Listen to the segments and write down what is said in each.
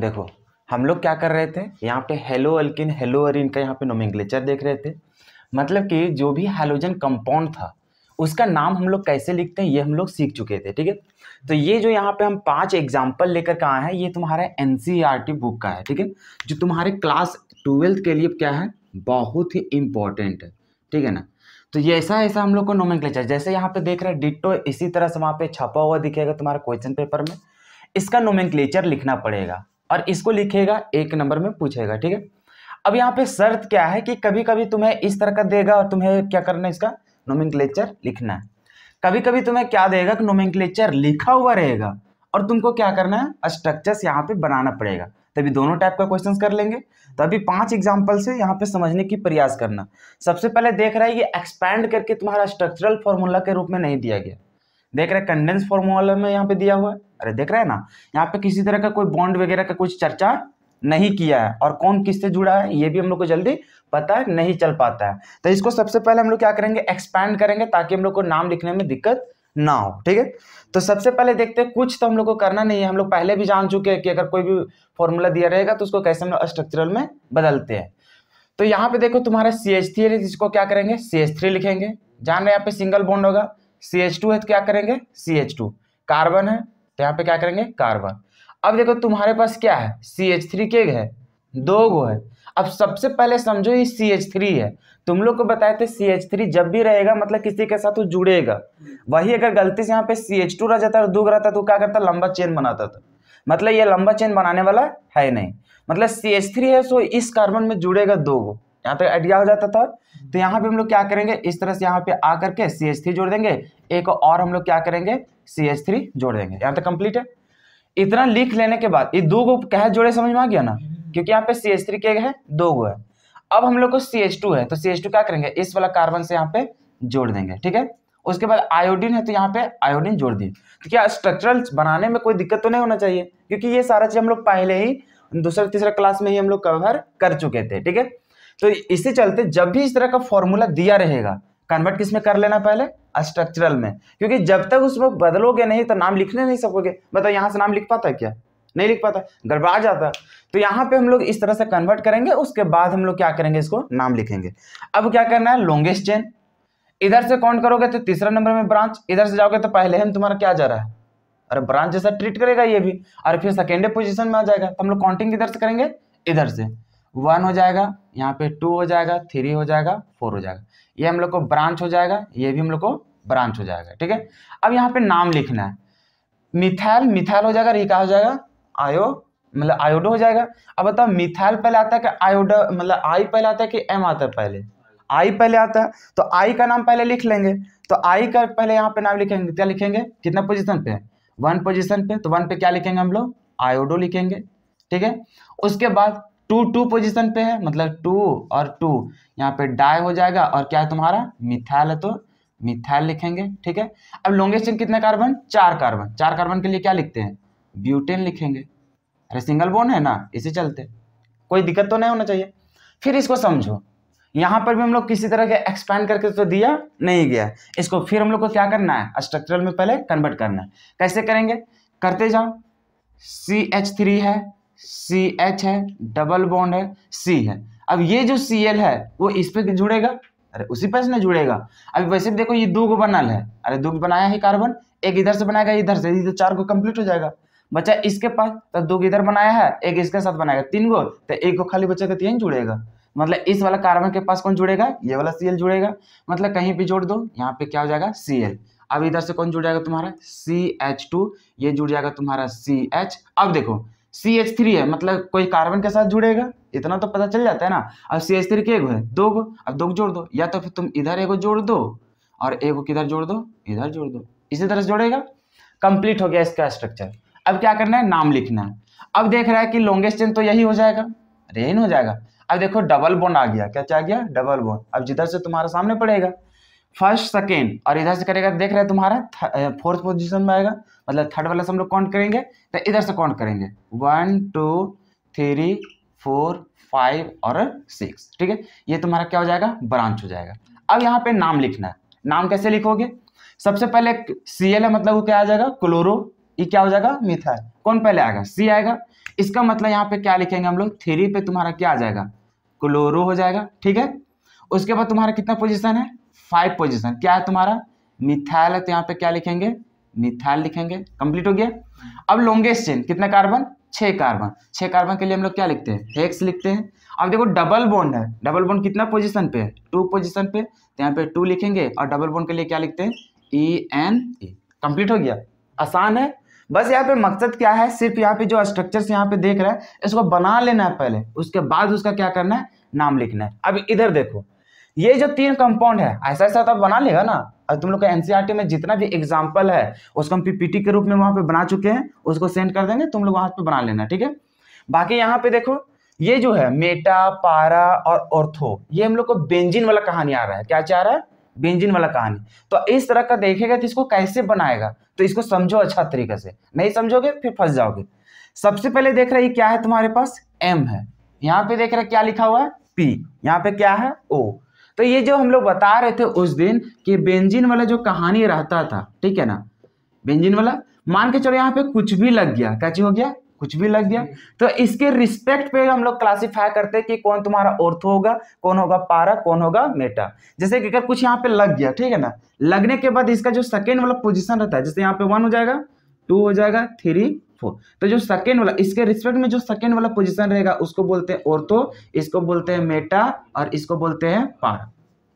देखो हम लोग क्या कर रहे थे यहाँ पे हेलो अल्किन हेलो अरिन का यहाँ पे नोमिंग्लेचर देख रहे थे मतलब कि जो भी हेलोजन कंपाउंड था उसका नाम हम लोग कैसे लिखते हैं ये हम लोग सीख चुके थे ठीक है तो ये जो यहाँ पे हम पांच एग्जाम्पल लेकर के आए हैं ये तुम्हारा एन बुक e का है ठीक है जो तुम्हारे क्लास ट्वेल्थ के लिए क्या है बहुत ही इम्पोर्टेंट है ठीक है ना तो ये ऐसा ऐसा हम लोग को नोमेन जैसे यहाँ पे देख रहे हैं डिट्टो इसी तरह से वहाँ पे छपा हुआ दिखेगा तुम्हारे क्वेश्चन पेपर में इसका नोमेन लिखना पड़ेगा और इसको लिखेगा एक नंबर में पूछेगा ठीक है अब यहाँ पे शर्त क्या है कि कभी कभी तुम्हें इस तरह का देगा और तुम्हें क्या करना है इसका नोमिनक्लेचर लिखना है कभी कभी तुम्हें क्या देगा कि नोमिनक्लेचर लिखा हुआ रहेगा और तुमको क्या करना है स्ट्रक्चर्स यहाँ पे बनाना पड़ेगा तभी दोनों टाइप का क्वेश्चंस कर लेंगे तो अभी पांच एग्जाम्पल से यहाँ पे समझने की प्रयास करना सबसे पहले देख रहा है ये एक्सपैंड करके तुम्हारा स्ट्रक्चरल फॉर्मूला के रूप में नहीं दिया गया देख रहे कंडेंस फॉर्मूला में यहाँ पे दिया हुआ है अरे देख रहे हैं ना यहाँ पे किसी तरह का कोई बॉन्ड वगैरह का कुछ चर्चा नहीं किया है और कौन किससे जुड़ा है ये भी हम लोग को जल्दी पता है नहीं चल पाता है तो इसको सबसे पहले हम लोग क्या करेंगे एक्सपैंड करेंगे ताकि हम लोग को नाम लिखने में दिक्कत ना हो ठीक है तो सबसे पहले देखते हैं कुछ तो हम लोग को करना नहीं है हम लोग पहले भी जान चुके हैं कि अगर कोई भी फॉर्मूला दिया रहेगा तो उसको कैसे हम लोग स्ट्रक्चरल में बदलते हैं तो यहाँ पे देखो तुम्हारा सी एच थ्री है जिसको क्या करेंगे सी एच थ्री लिखेंगे जान रहे यहाँ पे सिंगल बॉन्ड होगा सी एच टू है तो क्या करेंगे सी एच टू कार्बन है तो यहाँ पे क्या करेंगे कार्बन अब देखो तुम्हारे पास क्या है सी एच थ्री के है दो गो है अब सबसे पहले समझो ये सी एच थ्री है तुम लोग को बताए थे सी एच थ्री जब भी रहेगा मतलब किसी के साथ वो जुड़ेगा वही अगर गलती से यहाँ पे सी एच टू रह जाता और दुग रहता तो क्या करता लंबा चेन बनाता था मतलब ये लंबा चेन बनाने वाला है नहीं मतलब सी एच थ्री है सो इस कार्बन में जुड़ेगा दो गो यहाँ तक आइडिया हो जाता था तो यहाँ पे हम लोग क्या करेंगे इस तरह से यहाँ पे आ करके सी एच थ्री जोड़ देंगे एक और हम लोग क्या करेंगे सी एच थ्री जोड़ देंगे यहाँ तक कंप्लीट है इतना लिख लेने के बाद ये दो गो कह जोड़े समझ में आ गया ना mm-hmm. क्योंकि यहाँ पे सी एच थ्री के है दो गो है अब हम लोग को सी एच टू है तो सी एच टू क्या करेंगे इस वाला कार्बन से यहाँ पे जोड़ देंगे ठीक है उसके बाद आयोडीन है तो यहाँ पे आयोडीन जोड़ दिए तो क्या स्ट्रक्चरल बनाने में कोई दिक्कत तो नहीं होना चाहिए क्योंकि ये सारा चीज हम लोग पहले ही दूसरे तीसरे क्लास में ही हम लोग कवर कर चुके थे ठीक है तो इसी चलते जब भी इस तरह का फॉर्मूला दिया रहेगा कन्वर्ट किस में कर लेना पहले स्ट्रक्चरल में क्योंकि जब तक उसमें बदलोगे नहीं तो नाम लिखने नहीं सकोगे बताओ यहाँ से नाम लिख पाता है क्या नहीं लिख पाता गड़बड़ा जाता तो यहाँ पे हम लोग इस तरह से कन्वर्ट करेंगे उसके बाद हम लोग क्या करेंगे इसको नाम लिखेंगे अब क्या करना है लॉन्गेस्ट चेन इधर से काउंट करोगे तो तीसरा नंबर में ब्रांच इधर से जाओगे तो पहले हम तुम्हारा क्या जा रहा है अरे ब्रांच जैसा ट्रीट करेगा ये भी और फिर सेकेंडे पोजिशन में आ जाएगा तो हम लोग काउंटिंग इधर से करेंगे इधर से वन हो जाएगा यहाँ पे टू हो जाएगा थ्री हो जाएगा फोर हो जाएगा ये हम लोग को ब्रांच हो जाएगा ये भी हम लोग को ब्रांच हो जाएगा ठीक है अब यहाँ पे नाम लिखना है मिथैल मिथैल हो जाएगा रिका हो जाएगा आयो मतलब आयोडो हो जाएगा अब बताओ मिथैल पहले आता है कि आयोडो मतलब आई पहले आता है कि एम आता है पहले आई पहले आता है तो आई का नाम पहले लिख लेंगे तो आई का पहले यहाँ पे नाम लिखेंगे क्या लिखेंगे कितना पोजिशन पे वन पोजिशन पे तो वन पे क्या लिखेंगे हम लोग आयोडो लिखेंगे ठीक है उसके बाद टू टू पोजिशन पे है मतलब टू और टू यहाँ पे डाई हो जाएगा और क्या है तुम्हारा मिथाइल है तो मिथाइल लिखेंगे ठीक है अब लॉन्गेस्ट चेन कितने कार्बन चार कार्बन चार कार्बन के लिए क्या लिखते हैं ब्यूटेन लिखेंगे अरे सिंगल बोन है ना इसी चलते कोई दिक्कत तो नहीं होना चाहिए फिर इसको समझो यहाँ पर भी हम लोग किसी तरह के एक्सपैंड करके तो दिया नहीं गया इसको फिर हम लोग को क्या करना है स्ट्रक्चरल में पहले कन्वर्ट करना है कैसे करेंगे करते जाओ सी एच थ्री है सी एच है डबल बॉन्ड है सी है अब ये जो सी एल है वो इस पर जुड़ेगा अरे उसी पर ना जुड़ेगा अभी वैसे भी देखो ये दो गो बनल है अरे दो बनाया है कार्बन एक इधर से बनाएगा इधर से तो चार गो कंप्लीट हो जाएगा बच्चा इसके पास तो दो इधर बनाया है एक इसके साथ बनाएगा तीन गो तो एक गो खाली बच्चे का तीन जुड़ेगा मतलब इस वाला कार्बन के पास कौन जुड़ेगा ये वाला सी जुड़ेगा मतलब कहीं भी जोड़ दो यहाँ पे क्या हो जाएगा सी अब इधर से कौन जुड़ जाएगा तुम्हारा सी एच टू ये जुड़ जाएगा तुम्हारा सी एच अब देखो सी एच थ्री है मतलब कोई कार्बन के साथ जुड़ेगा इतना तो पता चल जाता है ना अब सी एच थ्री के एक है दो गो अब दो जोड़ दो या तो फिर तुम इधर एक जोड़ दो और एगो किधर जोड़ दो इधर जोड़ दो इसी तरह से जोड़ेगा कंप्लीट हो गया इसका स्ट्रक्चर अब क्या करना है नाम लिखना है अब देख रहा है कि लॉन्गेस्ट चेन तो यही हो जाएगा यही हो जाएगा अब देखो डबल बोन आ गया क्या क्या गया डबल बोन अब जिधर से तुम्हारे सामने पड़ेगा फर्स्ट सेकेंड और इधर से करेगा देख रहे हैं तुम्हारा फोर्थ पोजिशन में आएगा मतलब थर्ड वाला से हम लोग काउंट करेंगे तो इधर से काउंट करेंगे one two three four five और सिक्स ठीक है ये तुम्हारा क्या हो जाएगा ब्रांच हो जाएगा अब यहाँ पे नाम लिखना है नाम कैसे लिखोगे सबसे पहले सी एल है मतलब वो क्या आ जाएगा क्लोरो ये क्या हो जाएगा मिथाइल कौन पहले आएगा सी आएगा इसका मतलब यहाँ पे क्या लिखेंगे हम लोग थ्री पे तुम्हारा क्या आ जाएगा क्लोरो हो जाएगा ठीक है उसके बाद तुम्हारा कितना पोजिशन है फाइव पोजिशन क्या है तुम्हारा मिथाइल है तो यहाँ पे क्या लिखेंगे मिथाइल लिखेंगे कंप्लीट हो गया अब लॉन्गेस्ट चेन कितना कार्बन छह कार्बन छह कार्बन के लिए हम लोग क्या लिखते हैं हेक्स लिखते हैं अब देखो डबल बॉन्ड है डबल बॉन्ड कितना पोजिशन पे है टू पोजिशन पे तो यहाँ पे टू लिखेंगे और डबल बॉन्ड के लिए क्या लिखते हैं ई एन ए कंप्लीट हो गया आसान है बस यहाँ पे मकसद क्या है सिर्फ यहाँ पे जो स्ट्रक्चर यहाँ पे देख रहे हैं इसको बना लेना है पहले उसके बाद उसका क्या करना है नाम लिखना है अब इधर देखो ये जो तीन कंपाउंड है ऐसा ऐसा तो बना लेगा ना और तुम लोग का एनसीईआरटी e में जितना भी एग्जाम्पल है उसको हम पीपीटी के रूप में वहां पे बना चुके हैं उसको सेंड कर देंगे तुम लोग वहां पे बना लेना ठीक है बाकी यहाँ पे देखो ये जो है मेटा पारा और ऑर्थो ये हम लोग को बेंजिन वाला कहानी आ रहा है क्या चाह रहा है बेंजिन वाला कहानी तो इस तरह का देखेगा तो इसको कैसे बनाएगा तो इसको समझो अच्छा तरीके से नहीं समझोगे फिर फंस जाओगे सबसे पहले देख रहे क्या है तुम्हारे पास एम है यहाँ पे देख रहे क्या लिखा हुआ है पी यहाँ पे क्या है ओ तो ये जो हम लोग बता रहे थे उस दिन कि बेंजिन वाला जो कहानी रहता था ठीक है ना बेंजिन वाला मान के चलो यहाँ पे कुछ भी लग गया क्या चीज हो गया कुछ भी लग गया तो इसके रिस्पेक्ट पे हम लोग क्लासिफाई करते हैं कि कौन तुम्हारा ऑर्थो होगा कौन होगा पारा कौन होगा मेटा जैसे कि अगर कुछ यहाँ पे लग गया ठीक है ना लगने के बाद इसका जो सेकेंड वाला पोजिशन रहता है जैसे यहाँ पे वन हो जाएगा टू हो जाएगा थ्री फोर तो, तो जो सेकेंड वाला इसके रिस्पेक्ट में जो सेकेंड वाला पोजिशन रहेगा उसको बोलते हैं ओर्थो इसको बोलते हैं मेटा और इसको बोलते हैं पारा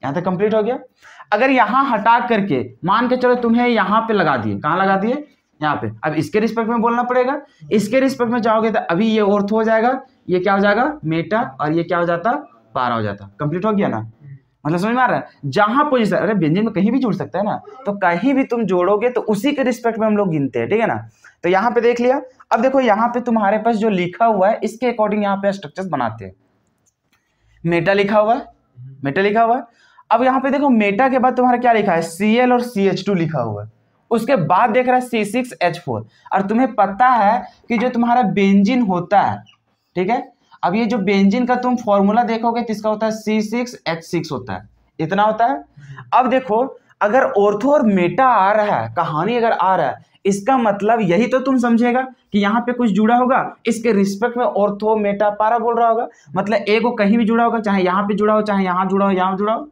यहाँ तक कंप्लीट हो गया अगर यहाँ हटा करके मान के चलो तुम्हें यहाँ पे लगा दिए कहाँ लगा दिए यहाँ पे अब इसके रिस्पेक्ट में बोलना पड़ेगा इसके रिस्पेक्ट में जाओगे तो अभी ये ओर्थ हो जाएगा ये क्या हो जाएगा मेटा और ये क्या हो जाता पारा हो जाता कंप्लीट हो गया ना मतलब समझ में आ रहा है जहां पोजिशन अरे व्यंजन में कहीं भी जुड़ सकता है ना तो कहीं भी तुम जोड़ोगे तो उसी के रिस्पेक्ट में हम लोग गिनते हैं ठीक है ना तो यहां पे देख लिया अब देखो यहां पे तुम्हारे पास जो लिखा हुआ है इसके अकॉर्डिंग यहां पे स्ट्रक्चर्स बनाते हैं मेटा लिखा हुआ है मेटा लिखा हुआ है अब यहां पे देखो मेटा के बाद तुम्हारा क्या लिखा है सी और सी लिखा हुआ है उसके बाद देख रहा है सी और तुम्हें पता है कि जो तुम्हारा बेंजिन होता है ठीक है अब ये जो बेंजिन का तुम फॉर्मूला देखोगे किसका होता है सी सिक्स एच सिक्स होता है इतना होता है अब देखो अगर ऑर्थो और मेटा आ रहा है कहानी अगर आ रहा है इसका मतलब यही तो तुम समझेगा कि यहाँ पे कुछ जुड़ा होगा इसके रिस्पेक्ट में ऑर्थो मेटा पारा बोल रहा होगा मतलब ए को कहीं भी जुड़ा होगा चाहे यहाँ पे जुड़ा हो चाहे यहाँ जुड़ा हो यहाँ जुड़ा हो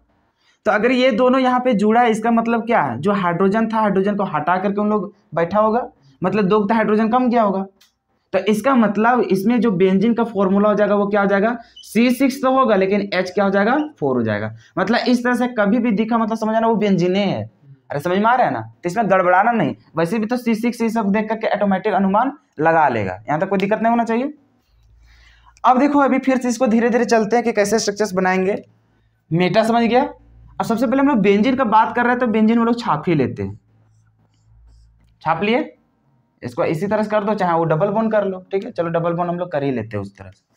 तो अगर ये दोनों यहाँ पे जुड़ा है इसका मतलब क्या है जो हाइड्रोजन था हाइड्रोजन को हटा करके उन लोग बैठा होगा मतलब दो हाइड्रोजन कम गया होगा तो इसका मतलब इसमें जो बेंजिन का फॉर्मूला हो जाएगा वो क्या हो जाएगा सी सिक्स तो होगा लेकिन एच क्या हो जाएगा फोर हो जाएगा मतलब इस तरह से कभी भी दिखा मतलब समझना वो बेंजीने है अरे समझ में आ रहा है ना तो इसमें गड़बड़ाना नहीं वैसे भी तो सी सिक्स ये सब देख करके ऑटोमेटिक अनुमान लगा लेगा यहाँ तक कोई दिक्कत नहीं होना चाहिए अब देखो अभी फिर से इसको धीरे धीरे चलते हैं कि कैसे स्ट्रक्चर्स बनाएंगे मेटा समझ गया अब सबसे पहले हम लोग बेंजिन का बात कर रहे हैं तो बेंजिन वो लोग छाप ही लेते हैं छाप लिए इसको इसी तरह से कर दो चाहे वो डबल बोन कर लो ठीक है चलो डबल बोन हम लोग कर ही लेते हैं उस तरह से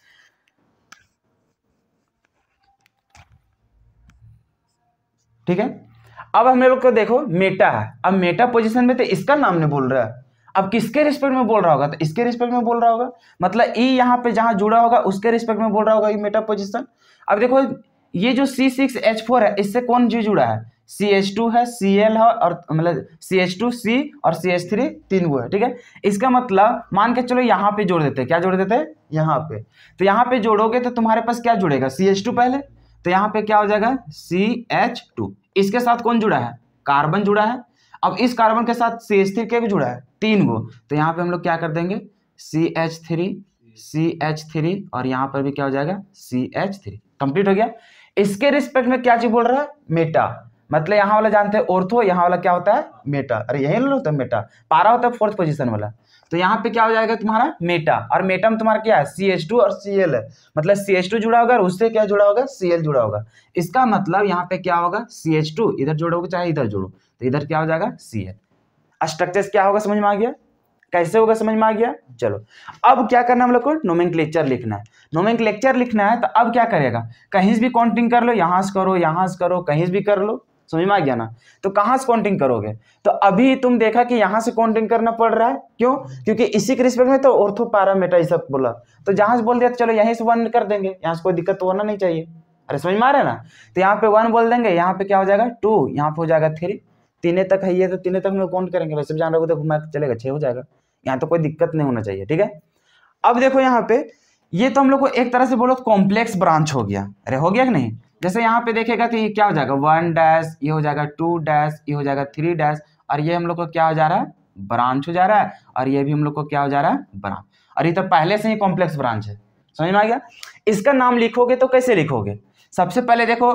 ठीक है अब हम लोग को देखो मेटा है अब मेटा पोजिशन में तो इसका नाम नहीं बोल रहा है अब किसके रिस्पेक्ट में बोल रहा होगा तो इसके रिस्पेक्ट में बोल रहा होगा मतलब ई यहाँ पे जहाँ जुड़ा होगा उसके रिस्पेक्ट में बोल रहा होगा ये मेटा पोजिशन अब देखो ये जो सी सिक्स एच फोर है इससे कौन जी जुड़ा है सी एच टू है सी एल है और मतलब सी एच टू सी और सी एच थ्री तीन वो है ठीक है इसका मतलब मान के चलो यहाँ पे जोड़ देते हैं क्या जोड़ देते हैं यहाँ पे तो यहाँ पे जोड़ोगे तो तुम्हारे पास क्या जुड़ेगा सी एच टू पहले तो यहाँ पे क्या हो जाएगा सी एच टू इसके साथ कौन जुड़ा है कार्बन जुड़ा है अब इस कार्बन के साथ सी एच थ्री भी जुड़ा है तीन गो तो यहाँ पे हम लोग क्या कर देंगे C H three C H three और यहाँ पर भी क्या हो जाएगा सी एच थ्री कंप्लीट हो गया इसके रिस्पेक्ट में क्या चीज बोल रहा है मेटा मतलब यहाँ वाला जानते हैं ओर्थो यहाँ वाला क्या होता है मेटा अरे यही होता है मेटा पारा होता है फोर्थ पोजिशन वाला तो यहाँ पे क्या हो जाएगा तुम्हारा मेटा और मेटा में तुम्हारा क्या है सी एच टू और सी एल है मतलब सी एच टू जुड़ा होगा और उससे क्या जुड़ा होगा सी एल जुड़ा होगा इसका मतलब यहाँ पे क्या होगा सी एच टू इधर जुड़ोगे तो चाहे इधर जुड़ो तो इधर क्या हो जाएगा सी एल स्ट्रक्चर क्या होगा समझ में आ गया कैसे होगा समझ में आ गया चलो अब क्या करना है हम लोग को लेक्चर लिखना है लेक्चर लिखना है तो अब क्या करेगा कहीं से भी काउंटिंग कर लो यहां से करो यहां से करो कहीं से भी कर लो समझ में आ गया ना तो कहां से काउंटिंग करोगे तो अभी तुम देखा कि यहाँ से काउंटिंग करना पड़ रहा है क्यों क्योंकि इसी के रिस्पेक्ट में तो ऑर्थो पैरामीटर सब बोला तो जहां से बोल दिया तो चलो यहीं से वन कर देंगे यहाँ से कोई दिक्कत तो होना नहीं चाहिए अरे समझ में आ रहा है ना तो यहाँ पे वन बोल देंगे यहाँ पे क्या हो जाएगा टू यहाँ पे हो जाएगा थ्री तीने तक है ये तो तीन तक हम लोग काउंट करेंगे वैसे जान रहे तो घुमा चलेगा छह हो जाएगा यहाँ तो कोई दिक्कत नहीं होना चाहिए ठीक है अब देखो यहाँ पे ये तो हम लोग को एक तरह से बोलो कॉम्प्लेक्स तो ब्रांच हो गया अरे हो गया कि नहीं जैसे यहाँ पे देखेगा तो ये क्या हो जाएगा वन डैश ये हो जाएगा टू डैश ये हो जाएगा थ्री डैश और ये हम लोग को क्या हो जा रहा है ब्रांच हो जा रहा है और ये भी हम लोग को क्या हो जा रहा है ब्रांच और ये तो पहले से ही कॉम्प्लेक्स ब्रांच है समझ में आ गया इसका नाम लिखोगे तो कैसे लिखोगे सबसे पहले देखो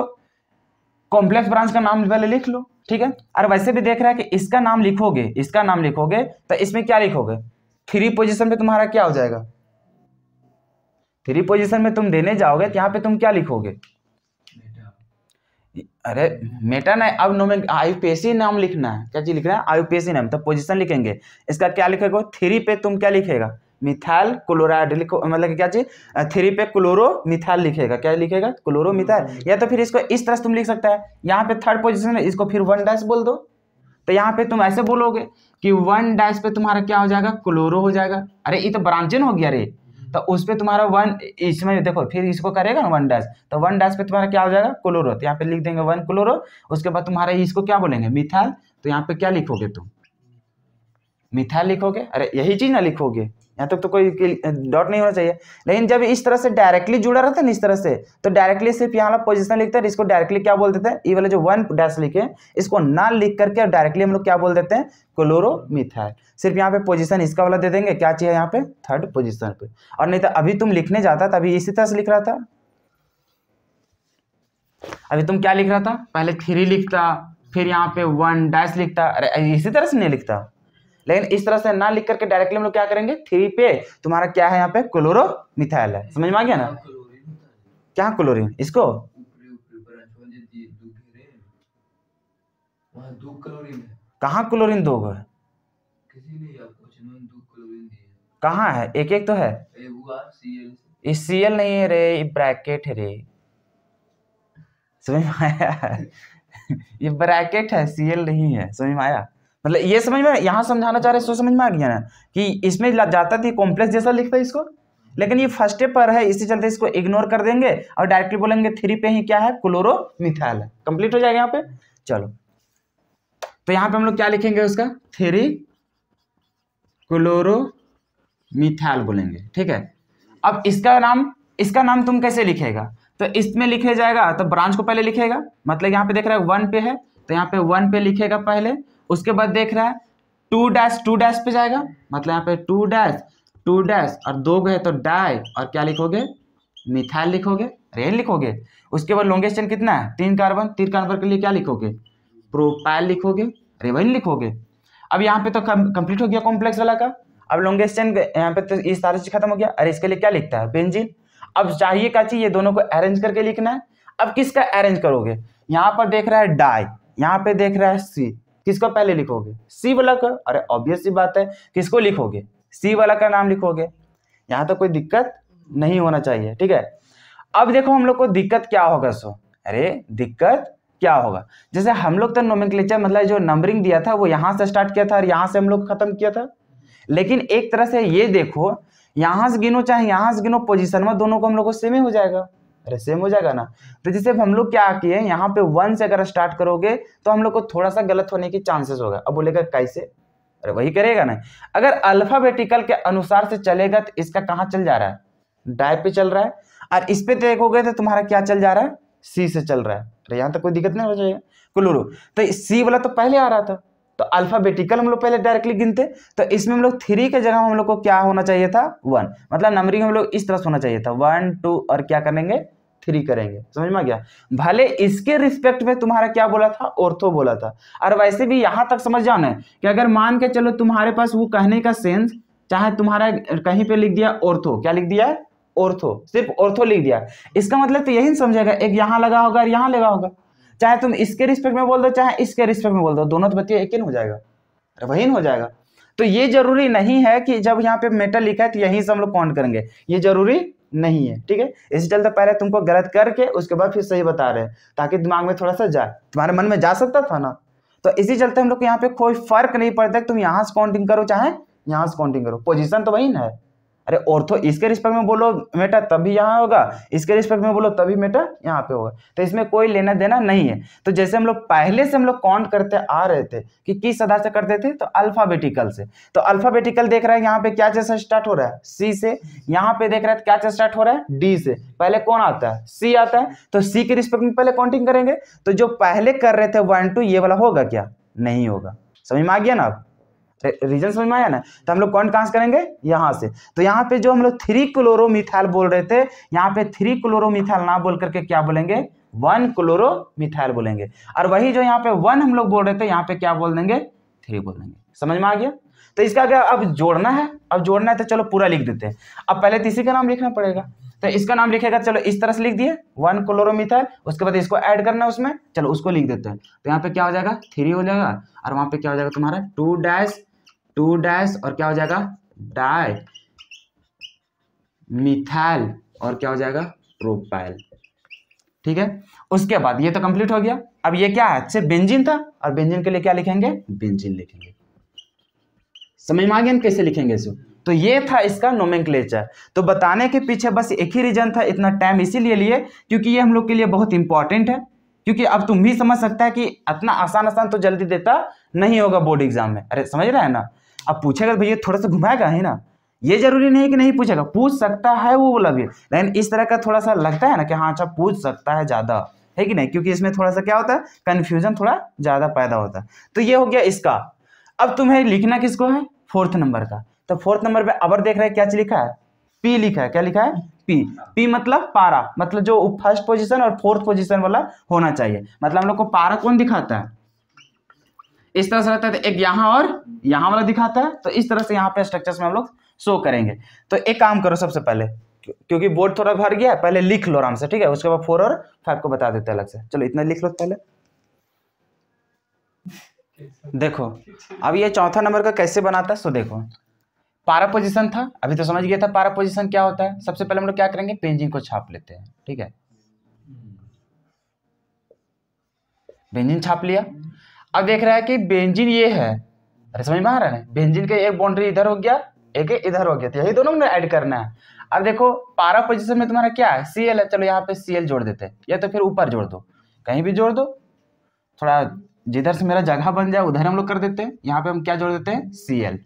कॉम्प्लेक्स ब्रांच का नाम पहले लिख लो ठीक है और वैसे भी देख रहा है कि इसका नाम लिखोगे इसका नाम लिखोगे तो इसमें क्या लिखोगे थ्री पोजिशन पे तुम्हारा क्या हो जाएगा थ्री पोजिशन में तुम देने जाओगे तो यहाँ पे तुम क्या लिखोगे अरे मेटा ना अब नोम आयुपीएसी नाम लिखना है क्या चीज लिखना है आयुपीएसी नाम तो पोजिशन लिखेंगे इसका क्या लिखेगा थ्री पे तुम क्या लिखेगा मिथाइल क्लोराइड लिखो मतलब क्या चीज थ्री पे क्लोरो मिथाइल लिखेगा क्या लिखेगा क्लोरो मिथाइल या तो फिर इसको इस तरह से तुम लिख सकता है यहाँ पे थर्ड पोजिशन है इसको फिर वन डैश बोल दो तो यहाँ पे तुम ऐसे बोलोगे कि वन डैश पे तुम्हारा क्या हो जाएगा क्लोरो हो जाएगा अरे ये तो ब्रांचिन हो गया अरे तो उस पर तुम्हारा वन इसमें देखो फिर इसको करेगा ना वन डैश तो वन डैश पे तुम्हारा क्या हो जाएगा क्लोरो तो यहाँ पे लिख देंगे वन क्लोरो उसके बाद तुम्हारा इसको क्या बोलेंगे मिथाल तो यहाँ पे क्या लिखोगे तुम मिथाल लिखोगे अरे यही चीज ना लिखोगे यहाँ तक तो, तो कोई डॉट नहीं होना चाहिए लेकिन जब इस तरह से डायरेक्टली जुड़ा रहता है ना इस तरह से तो डायरेक्टली सिर्फ यहाँ वाला पोजिशन लिखते हैं इसको डायरेक्टली क्या बोल देते हैं ये वाले जो वन डैश लिखे इसको ना लिख करके डायरेक्टली हम लोग क्या बोल देते हैं क्लोरोमिथाइल सिर्फ यहाँ पे पोजिशन इसका वाला दे देंगे क्या चाहिए यहाँ पे थर्ड पोजिशन पे और नहीं तो अभी तुम लिखने जाता था अभी इसी तरह से लिख रहा था अभी तुम क्या लिख रहा था पहले थ्री लिखता फिर यहाँ पे वन डैश लिखता अरे इसी तरह से नहीं लिखता लेकिन इस तरह से ना लिख करके डायरेक्टली हम लोग क्या करेंगे थ्री पे तुम्हारा क्या है यहाँ पे क्लोरो मिथाइल है समझ में आ गया ना क्या क्लोरीन इसको कहाँ क्लोरीन दोगे कहा है एक एक तो है इस सी एल नहीं है रे ब्रैकेट है रे समझ में आया ये ब्रैकेट है सी एल नहीं है समझ में आया मतलब ये समझ में यहाँ समझाना चाह रहे हैं सो समझ में आ गया ना कि इसमें जाता थी कॉम्प्लेक्स जैसा लिखता है इसको लेकिन ये फर्स्ट स्टेप पर है इसी चलते इसको इग्नोर कर देंगे और डायरेक्टली बोलेंगे थ्री पे ही क्या है क्लोरोमिथाइल है कंप्लीट हो जाएगा यहाँ पे चलो तो यहाँ पे हम लोग क्या लिखेंगे उसका थ्री क्लोरोमिथाइल बोलेंगे ठीक है अब इसका नाम इसका नाम तुम कैसे लिखेगा तो इसमें लिखे जाएगा तो ब्रांच को पहले लिखेगा मतलब यहाँ पे देख रहे हैं वन पे है तो यहाँ पे वन पे लिखेगा पहले उसके बाद देख रहा है टू डैश टू डैश पे जाएगा मतलब यहाँ पे टू डैश टू डैश और दो गए तो डाई और क्या लिखोगे मिथाइल लिखोगे रेन लिखोगे उसके बाद लॉन्गेस्ट चेन कितना है तीन कार्बन तीन कार्बन के लिए क्या लिखोगे प्रोपाइल लिखोगे रेवन लिखोगे अब यहाँ पे तो कंप्लीट हो गया कॉम्प्लेक्स वाला का अब लॉन्गेस्ट चेन यहाँ पे तो इस सारा से खत्म हो गया अरे इसके लिए क्या लिखता है बेंजिन अब चाहिए क्या चाहिए ये दोनों को अरेंज करके लिखना है अब किसका अरेंज करोगे यहाँ पर देख रहा है डाई यहाँ पे देख रहा है सी किसका पहले लिखोगे सी वाला का अरे ऑब्वियस सी बात है किसको लिखोगे सी वाला का नाम लिखोगे यहाँ तो कोई दिक्कत नहीं होना चाहिए ठीक है अब देखो हम लोग को दिक्कत क्या होगा सो अरे दिक्कत क्या होगा जैसे हम लोग तो नोमिक्लेचर मतलब जो नंबरिंग दिया था वो यहाँ से स्टार्ट किया था और यहाँ से हम लोग खत्म किया था लेकिन एक तरह से ये देखो यहाँ से गिनो चाहे यहाँ से गिनो पोजिशन में दोनों को हम लोग को सेम ही हो जाएगा अरे सेम हो जाएगा ना तो जैसे हम लोग क्या किए यहाँ पे वन से अगर स्टार्ट करोगे तो हम लोग को थोड़ा सा गलत होने की चांसेस होगा अब बोलेगा कैसे अरे वही करेगा ना अगर अल्फाबेटिकल के अनुसार से चलेगा तो इसका कहाँ चल जा रहा है डाय पे चल रहा है और इस पे देखोगे तो तुम्हारा क्या चल जा रहा है सी से चल रहा है अरे यहाँ तक तो कोई दिक्कत नहीं हो जाएगा कुलूरू तो सी वाला तो पहले आ रहा था तो अल्फाबेटिकल हम लोग पहले डायरेक्टली गिनते तो इसमें हम लोग थ्री के जगह हम लोग को क्या होना चाहिए था वन मतलब नंबरिंग हम लोग इस तरह से होना चाहिए था वन टू और क्या करेंगे थ्री करेंगे समझ में आ गया भले इसके रिस्पेक्ट में तुम्हारा क्या बोला था ऑर्थो बोला था और वैसे भी यहां तक समझ जाना है कि अगर मान के चलो तुम्हारे पास वो कहने का सेंस चाहे तुम्हारा कहीं पे लिख दिया ऑर्थो क्या लिख दिया है ऑर्थो सिर्फ ऑर्थो लिख दिया इसका मतलब तो यही समझेगा एक यहां लगा होगा और यहां लगा होगा चाहे तुम इसके रिस्पेक्ट में बोल दो चाहे इसके रिस्पेक्ट में बोल दो दोनों तो बच्चे एक ही हो जाएगा वही हो जाएगा तो ये जरूरी नहीं है कि जब यहाँ पे मेटल लिखा है तो यहीं से हम लोग काउंट करेंगे ये जरूरी नहीं है ठीक है इसी चलते तो पहले तुमको गलत करके उसके बाद फिर सही बता रहे हैं ताकि दिमाग में थोड़ा सा जाए तुम्हारे मन में जा सकता था ना तो इसी चलते हम लोग को यहाँ पे कोई फर्क नहीं पड़ता तुम यहाँ से काउंटिंग करो चाहे यहाँ से काउंटिंग करो पोजिशन तो वही ना है अरे ऑर्थो तो इसके रिस्पेक्ट में बोलो मेटा तभी यहाँ होगा इसके रिस्पेक्ट में बोलो तभी मेटा यहाँ पे होगा तो इसमें कोई लेना देना नहीं है तो जैसे हम लोग पहले से हम लोग कॉन्ट करते आ रहे थे कि किस आधार से करते थे तो अल्फाबेटिकल से तो अल्फाबेटिकल देख रहा है यहाँ पे क्या चेस स्टार्ट हो रहा है सी से यहाँ पे देख रहा है क्या चेस स्टार्ट हो रहा है डी से पहले कौन आता है सी आता है तो सी के रिस्पेक्ट में पहले काउंटिंग करेंगे तो जो पहले कर रहे थे वन टू ये वाला होगा क्या नहीं होगा समझ में आ गया ना आप रीजन समझ में आया ना तो हम लोग कौन कहाँ करेंगे यहाँ से तो यहाँ पे जो हम लोग थ्री क्लोरोमिथाइल बोल रहे थे यहाँ पे थ्री क्लोरोमिथाइल ना बोल करके क्या बोलेंगे वन क्लोरोमिथाइल बोलेंगे और वही जो यहाँ पे वन हम लोग बोल रहे थे यहाँ पे क्या बोल देंगे थ्री बोल देंगे समझ में आ गया तो इसका क्या अब जोड़ना है अब जोड़ना है तो चलो पूरा लिख देते हैं अब पहले तीसरी तो का नाम लिखना पड़ेगा तो इसका नाम लिखेगा चलो इस तरह से लिख दिए वन क्लोरोमिथाइल उसके बाद इसको ऐड करना है उसमें चलो उसको लिख देते हैं तो यहाँ पे क्या हो जाएगा थ्री हो जाएगा और वहां पे क्या हो जाएगा तुम्हारा टू डैश टू डैश और क्या हो जाएगा डाय मिथाइल और क्या हो जाएगा प्रोपाइल ठीक है उसके बाद ये तो कंप्लीट हो गया अब ये क्या है अच्छे बेंजिन था और बेंजिन के लिए क्या लिखेंगे बेंजिन लिखेंगे समय में कैसे लिखेंगे इसको तो ये था इसका नोमेंक्लेचर तो बताने के पीछे बस एक ही रीजन था इतना टाइम इसीलिए लिए क्योंकि ये हम लोग के लिए बहुत इंपॉर्टेंट है क्योंकि अब तुम भी समझ सकता है कि इतना आसान आसान तो जल्दी देता नहीं होगा बोर्ड एग्जाम में अरे समझ रहे हैं ना अब पूछेगा भैया थोड़ा सा घुमाएगा है ना ये जरूरी नहीं कि नहीं पूछेगा पूछ सकता है वो बोला भी लेकिन इस तरह का थोड़ा सा लगता है ना कि हाँ अच्छा पूछ सकता है ज़्यादा है कि नहीं क्योंकि इसमें थोड़ा सा क्या होता है कन्फ्यूजन थोड़ा ज़्यादा पैदा होता है तो ये हो गया इसका अब तुम्हें लिखना किसको है फोर्थ नंबर का तो फोर्थ नंबर पे अबर देख रहे हैं क्या लिखा है पी लिखा है क्या लिखा है पी पी मतलब पारा मतलब जो फर्स्ट पोजीशन और फोर्थ पोजीशन वाला होना चाहिए मतलब हम लोग को पारा कौन दिखाता है इस तरह से रहता है तो एक यहां और यहां वाला दिखाता है तो इस तरह से यहाँ पे स्ट्रक्चर में हम लोग शो करेंगे तो एक काम करो सबसे पहले क्योंकि बोर्ड थोड़ा भर गया पहले लिख लो आराम से ठीक है उसके बाद फोर और फाइव को बता देते अलग से चलो इतना लिख लो पहले देखो अब ये चौथा नंबर का कैसे बनाता है सो देखो पारा पोजिशन था अभी तो समझ गया था पारा पोजिशन क्या होता है सबसे पहले हम लोग क्या करेंगे पेंजिंग को छाप लेते हैं ठीक है बेंजिन छाप लिया अब देख रहा है कि बेंजिन ये है अरे समझ में आ रहा है बेंजिन का एक बाउंड्री इधर हो गया एक इधर हो गया तो यही दोनों ऐड करना है अब देखो पारा पोजिशन में तुम्हारा क्या है सी है चलो यहाँ पे सी जोड़ देते हैं या तो फिर ऊपर जोड़ दो कहीं भी जोड़ दो थोड़ा जिधर से मेरा जगह बन जाए उधर हम लोग कर देते हैं यहाँ पे हम क्या जोड़ देते हैं सी एल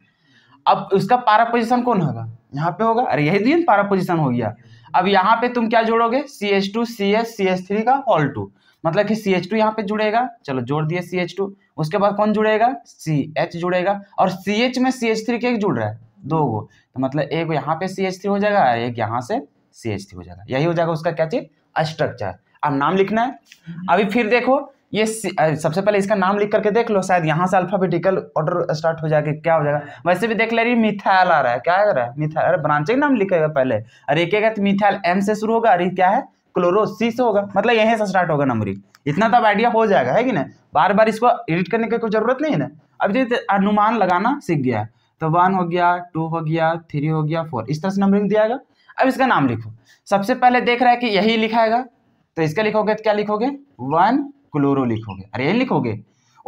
अब उसका पारा पोजिशन कौन होगा यहाँ पे होगा अरे यही दिन पारा पोजिशन हो गया अब यहाँ पे तुम क्या जोड़ोगे C S two C S C S three का ऑल टू मतलब कि सी एच टू यहाँ पे जुड़ेगा चलो जोड़ दिए सी एच टू उसके बाद कौन जुड़ेगा सी एच जुड़ेगा और सी एच में सी एच थ्री के एक जुड़ रहा है दो गो तो मतलब एक यहाँ पे सी एच थ्री हो जाएगा एक यहाँ से सी एच थ्री हो जाएगा यही हो जाएगा उसका क्या चीज स्ट्रक्चर अब नाम लिखना है हम्म। अभी फिर देखो ये सबसे पहले इसका नाम लिख करके देख लो शायद यहाँ से अल्फाबेटिकल ऑर्डर स्टार्ट हो जाएगा क्या हो जाएगा वैसे भी देख ले रही मिथाइल आ रहा है क्या आ रहा है मिथाइल अरे ब्रांचिंग नाम लिखेगा पहले अरे एक तो मिथाइल एम से शुरू होगा अरे क्या है से होगा मतलब यहीं से स्टार्ट होगा नंबरिंग इतना तो आइडिया हो जाएगा है कि ना बार बार इसको एडिट करने की कोई जरूरत नहीं है ना अब जैसे अनुमान लगाना सीख गया है तो वन हो गया टू हो गया थ्री हो गया फोर इस तरह से नंबरिंग दिया गया अब इसका नाम लिखो सबसे पहले देख रहा है कि यही लिखाएगा तो इसका लिखोगे तो क्या लिखोगे वन क्लोरो लिखोगे अरे यही लिखोगे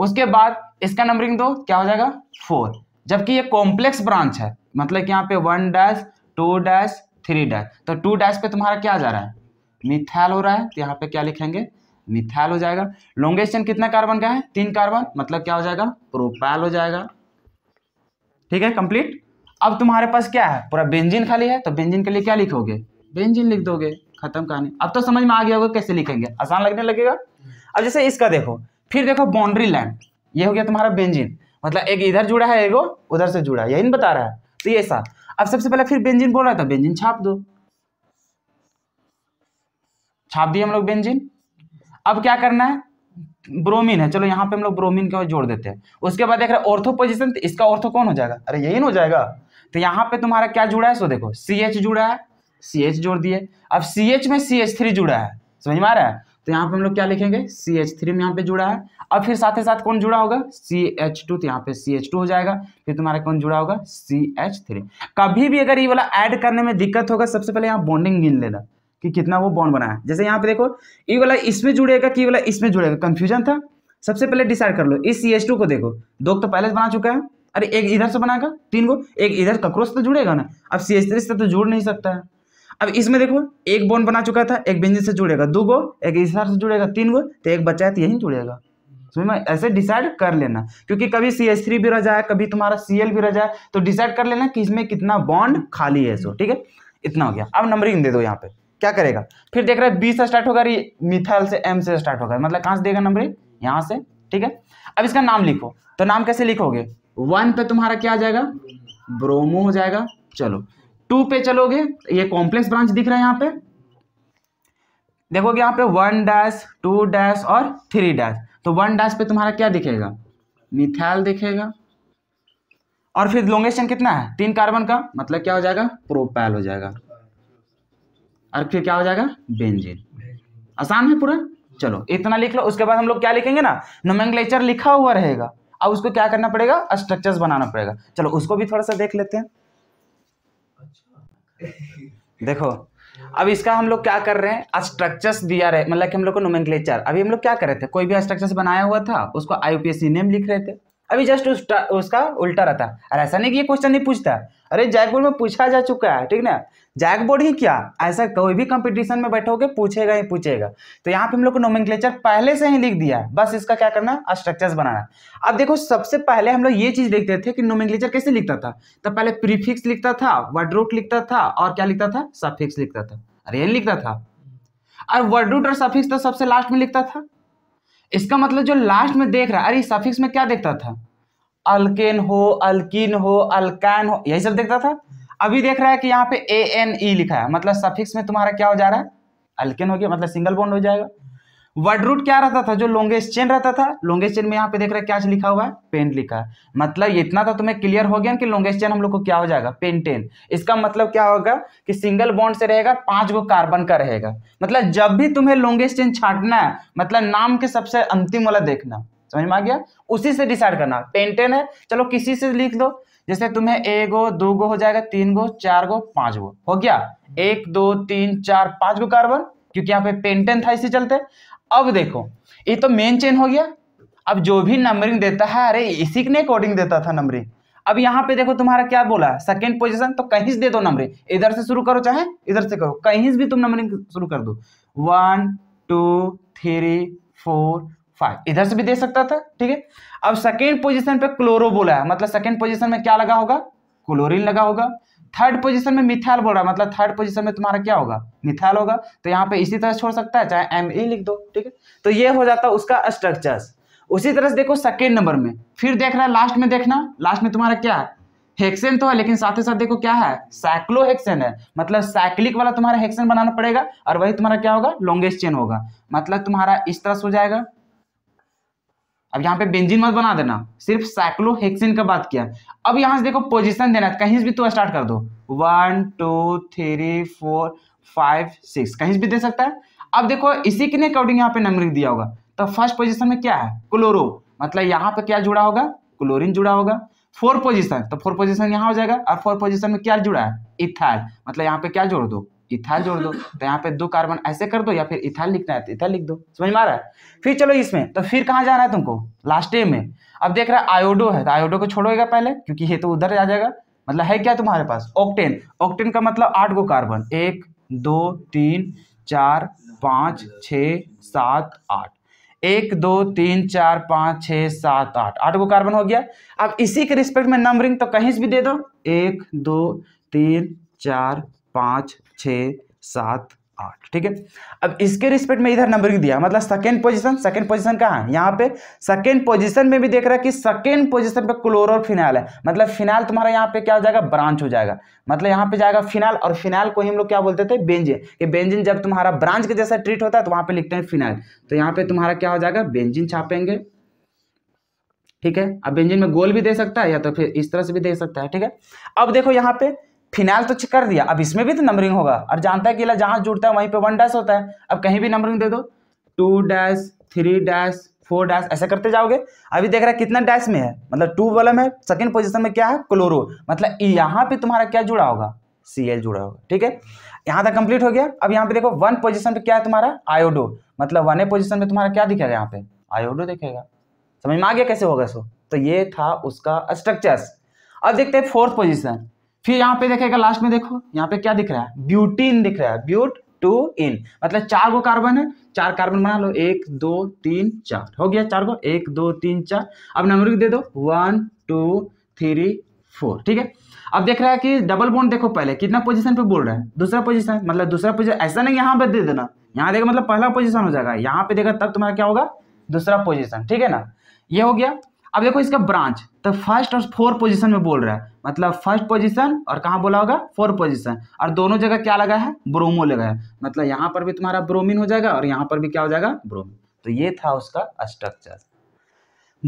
उसके बाद इसका नंबरिंग दो क्या हो जाएगा फोर जबकि ये कॉम्प्लेक्स ब्रांच है मतलब कि यहाँ पे one dash two dash three dash तो टू डैश पे तुम्हारा क्या जा रहा है मिथाइल हो रहा है तो यहाँ पे क्या लिखेंगे मिथाइल हो जाएगा लॉन्गेस्ट चेन कितना कार्बन का है तीन कार्बन मतलब क्या हो जाएगा प्रोपाइल हो जाएगा ठीक है कंप्लीट अब तुम्हारे पास क्या है पूरा बेंजिन खाली है तो बेंजिन के लिए क्या लिखोगे बेंजिन लिख दोगे खत्म कहानी अब तो समझ में आ गया होगा कैसे लिखेंगे आसान लगने लगेगा अब जैसे इसका देखो फिर देखो बाउंड्री लाइन ये हो गया तुम्हारा बेंजिन मतलब एक इधर जुड़ा है एक उधर से जुड़ा है यही बता रहा है तो ये सा अब सबसे पहले फिर बेंजिन बोल रहा था बेंजिन तो छाप दो छाप दिए हम लोग बेंजिन अब क्या करना है ब्रोमीन है चलो यहाँ पे हम लोग ब्रोमीन को जोड़ देते हैं उसके बाद देख रहे ऑर्थो पोजिशन तो इसका ऑर्थो कौन हो जाएगा अरे यही हो जाएगा तो यहाँ पे तुम्हारा क्या जुड़ा है सो देखो सी एच जुड़ा है सी एच जोड़ दिए अब सी एच में सी एच थ्री जुड़ा है समझ में आ रहा है तो यहाँ पे हम लोग क्या लिखेंगे सी एच थ्री में यहाँ पे जुड़ा है अब फिर साथ ही साथ कौन जुड़ा होगा सी एच टू तो यहाँ पे सी एच टू हो जाएगा फिर तुम्हारा कौन जुड़ा होगा सी एच थ्री कभी भी अगर ये वाला ऐड करने में दिक्कत होगा सबसे पहले यहाँ बॉन्डिंग गिन लेना कि कितना वो बॉन्ड बना है जैसे यहाँ पे देखो ई e वाला इसमें जुड़ेगा कि वाला इसमें जुड़ेगा कंफ्यूजन था सबसे पहले डिसाइड कर लो इस सी एस टू को देखो दो तो पहले बना चुका है अरे एक इधर से बनाएगा तीन को एक इधर से तो जुड़ेगा ना अब सी एस थ्री से तो जुड़ नहीं सकता है अब इसमें देखो एक बॉन्ड बना चुका था एक बेंजिन से जुड़ेगा दो गो एक इधर से जुड़ेगा तीन गो तो एक बच्चा है तो यहीं जुड़ेगा समझ ऐसे डिसाइड कर लेना क्योंकि कभी सी एस थ्री भी रह जाए कभी तुम्हारा सी एल भी रह जाए तो डिसाइड कर लेना कि इसमें कितना बॉन्ड खाली है सो ठीक है इतना हो गया अब नंबरिंग दे दो यहाँ पे क्या करेगा फिर देख रहा है बी से स्टार्ट होगा मिथाइल से एम से स्टार्ट होगा मतलब कहां से देगा नंबर यहां से ठीक है अब इसका नाम लिखो तो नाम कैसे लिखोगे वन पे तुम्हारा क्या आ जाएगा ब्रोमो हो जाएगा चलो टू पे चलोगे ये कॉम्प्लेक्स ब्रांच दिख रहा है यहाँ पे देखोगे यहाँ पे वन डैश टू डैश और थ्री डैश तो वन डैश पे तुम्हारा क्या दिखेगा मिथाइल दिखेगा और फिर लोंगेशन कितना है तीन कार्बन का मतलब क्या हो जाएगा प्रोपैल हो जाएगा और फिर क्या हो जाएगा बेंजीन आसान है पूरा चलो इतना लिख लो उसके बाद हम लोग क्या लिखेंगे ना नोमेंगलेचर लिखा हुआ रहेगा अब उसको क्या करना पड़ेगा स्ट्रक्चर्स बनाना पड़ेगा चलो उसको भी थोड़ा सा देख लेते हैं देखो अब इसका हम लोग क्या कर रहे हैं स्ट्रक्चर्स दिया रहे मतलब कि हम लोग को नोमेंक्लेचर अभी हम लोग क्या कर रहे थे कोई भी स्ट्रक्चर्स बनाया हुआ था उसको आईयूपीएससी नेम लिख रहे थे अभी जस्ट उस उसका उल्टा रहता है अरे ऐसा नहीं कि ये क्वेश्चन नहीं पूछता अरे जयपुर में पूछा जा चुका है ठीक ना जैक बोर्ड ही क्या ऐसा कोई भी कंपटीशन में बैठोगे पूछेगा ही पूछेगा तो यहाँ पे हम लोग को नोमिनक्लेचर पहले से ही लिख दिया है बस इसका क्या करना है स्ट्रक्चर्स बनाना अब देखो सबसे पहले हम लोग ये चीज देखते थे कि नोमिनक्लेचर कैसे लिखता था तो पहले प्रीफिक्स लिखता था वर्ड रूट लिखता था और क्या लिखता था सफिक्स लिखता था अरे लिखता था और वर्ड रूट और सफिक्स तो सबसे लास्ट में लिखता था इसका मतलब जो लास्ट में देख रहा है अरे सफिक्स में क्या देखता था अल्केन हो अल्किन हो अल्कैन हो यही सब देखता था अभी देख रहा है कि यहाँ पे ए एन ई लिखा है मतलब सफिक्स में तुम्हारा क्या हो जा रहा है अल्केन हो गया मतलब सिंगल बॉन्ड हो जाएगा वर्ड रूट क्या रहता था जो लॉन्गेस्ट चेन रहता था लॉन्गेस्ट चेन में यहाँ पे देख रहा है क्या लिखा हुआ है पेंट लिखा है मतलब इतना तो तुम्हें क्लियर हो गया कि लॉन्गेस्ट चेन हम लोग को क्या हो जाएगा पेंटेन इसका मतलब क्या होगा कि सिंगल बॉन्ड से रहेगा पांच गो कार्बन का रहेगा मतलब जब भी तुम्हें लॉन्गेस्ट चेन छाटना है मतलब नाम के सबसे अंतिम वाला देखना समझ में आ गया उसी से डिसाइड करना पेंटेन है चलो किसी से लिख दो जैसे तुम्हें एक गो दो गो हो जाएगा तीन गो चार गो पांच गो हो गया एक दो तीन चार पांच गो कार्बन क्योंकि यहाँ पे पेंटेन था इसी चलते अब देखो ये तो मेन चेन हो गया अब जो भी नंबरिंग देता है अरे इसी ने अकॉर्डिंग देता था नंबरिंग अब यहाँ पे देखो तुम्हारा क्या बोला है सेकेंड पोजिशन तो कहीं से दे दो नंबरिंग इधर से शुरू करो चाहे इधर से करो कहीं से भी तुम नंबरिंग शुरू कर दो one two three four five इधर से भी दे सकता था ठीक है अब सेकेंड पोजिशन पे क्लोरो बोला है मतलब सेकेंड पोजिशन में क्या लगा होगा क्लोरिन लगा होगा थर्ड पोजीशन में मिथाइल बोल रहा है मतलब थर्ड पोजीशन में तुम्हारा क्या होगा मिथाइल होगा तो यहाँ पे इसी तरह छोड़ सकता है चाहे एम ई लिख दो ठीक है तो ये हो जाता है उसका स्ट्रक्चर्स उसी तरह से देखो सेकेंड नंबर में फिर देख रहा है लास्ट में देखना लास्ट में तुम्हारा क्या है हेक्सेन तो है लेकिन साथ ही साथ देखो क्या है साइक्लो हेक्सेन है मतलब साइक्लिक वाला तुम्हारा हेक्सेन बनाना पड़ेगा और वही तुम्हारा क्या होगा लॉन्गेस्ट चेन होगा मतलब तुम्हारा इस तरह से हो जाएगा अब यहाँ पे बेंजीन मत बना देना सिर्फ साइक्लोहेक्सिन का बात किया अब यहाँ से देखो पोजीशन देना कहीं से भी तो स्टार्ट कर दो one two three four five six कहीं से भी दे सकता है अब देखो इसी के अकॉर्डिंग यहाँ पे नंबरिंग दिया होगा तो फर्स्ट पोजीशन में क्या है क्लोरो मतलब यहाँ पे क्या जुड़ा होगा क्लोरिन जुड़ा होगा फोर पोजिशन तो फोर पोजिशन यहाँ हो जाएगा और फोर पोजिशन में क्या जुड़ा है इथाइल मतलब यहाँ पे क्या जोड़ दो इथाल जोड़ दो तो यहाँ पे दो कार्बन ऐसे कर दो या फिर इथाल लिखना है तो इथाल लिख दो समझ में आ रहा है फिर चलो इसमें तो फिर कहाँ जाना है तुमको लास्ट डे में अब देख रहा है आयोडो है तो आयोडो को छोड़ोगेगा पहले क्योंकि ये तो उधर आ जाएगा मतलब है क्या तुम्हारे पास ऑक्टेन ऑक्टेन का मतलब आठ गो कार्बन एक दो तीन चार पाँच छ सात आठ एक दो तीन चार पाँच छः सात आठ आठ गो कार्बन हो गया अब इसी के रिस्पेक्ट में नंबरिंग तो कहीं से भी दे दो एक दो तीन चार पाँच छ सात आठ ठीक है अब इसके रिस्पेक्ट में इधर नंबरिंग दिया मतलब सेकेंड पोजिशन सेकेंड पोजिशन कहाँ है यहाँ पे सेकेंड पोजिशन में भी देख रहा है कि सेकेंड पोजिशन पे क्लोर और फिनाइल है मतलब फिनाइल तुम्हारा यहाँ पे क्या हो जाएगा ब्रांच हो जाएगा मतलब यहाँ पे जाएगा फिनाइल और फिनाइल को हम लोग क्या बोलते थे बेंजिन कि बेंजिन जब तुम्हारा ब्रांच के जैसा ट्रीट होता है तो वहाँ पे लिखते हैं फिनाइल तो यहाँ पे तुम्हारा क्या हो जाएगा बेंजिन छापेंगे ठीक है अब बेंजिन में गोल भी दे सकता है या तो फिर इस तरह से भी दे सकता है ठीक है अब देखो यहाँ पे फिनाइल तो कर दिया अब इसमें भी तो नंबरिंग होगा और जानता है कि जहां जुड़ता है वहीं पे वन डैश होता है अब कहीं भी नंबरिंग दे दो two dash three dash four dash ऐसे करते जाओगे अभी देख रहा है कितना डैश में है मतलब टू वाला में सेकंड पोजीशन में क्या है क्लोरो मतलब यहाँ पे तुम्हारा क्या जुड़ा होगा सी एल जुड़ा होगा ठीक है यहाँ तक कंप्लीट हो गया अब यहाँ पे देखो वन पोजिशन पे क्या है तुम्हारा आयोडो मतलब वन ए पोजिशन में तुम्हारा क्या दिखेगा यहाँ पे आयोडो दिखेगा समझ में आ गया कैसे होगा सो तो ये था उसका स्ट्रक्चर अब देखते हैं फोर्थ पोजिशन फिर यहाँ पे देखेगा लास्ट में देखो यहाँ पे क्या दिख रहा है ब्यूटीन दिख रहा है ब्यूट टू इन मतलब चार गो कार्बन है चार कार्बन बना लो एक दो तीन चार हो गया चार गो एक दो तीन चार अब नंबर दे दो वन टू थ्री फोर ठीक है अब देख रहा है कि डबल बोन देखो पहले कितना पोजीशन पे बोल रहा है दूसरा पोजीशन मतलब दूसरा पोजीशन ऐसा नहीं यहाँ पे दे देना यहाँ देगा मतलब पहला पोजीशन हो जाएगा यहाँ पे देखा तब तुम्हारा क्या होगा दूसरा पोजीशन ठीक है ना ये हो गया अब देखो इसका ब्रांच तो फर्स्ट और फोर पोजीशन में बोल रहा है मतलब फर्स्ट पोजीशन और कहाँ बोला होगा फोर पोजीशन और दोनों जगह क्या लगा है ब्रोमो लगा है मतलब यहाँ पर भी तुम्हारा ब्रोमिन हो जाएगा और यहाँ पर भी क्या हो जाएगा ब्रोमिन तो ये था उसका स्ट्रक्चर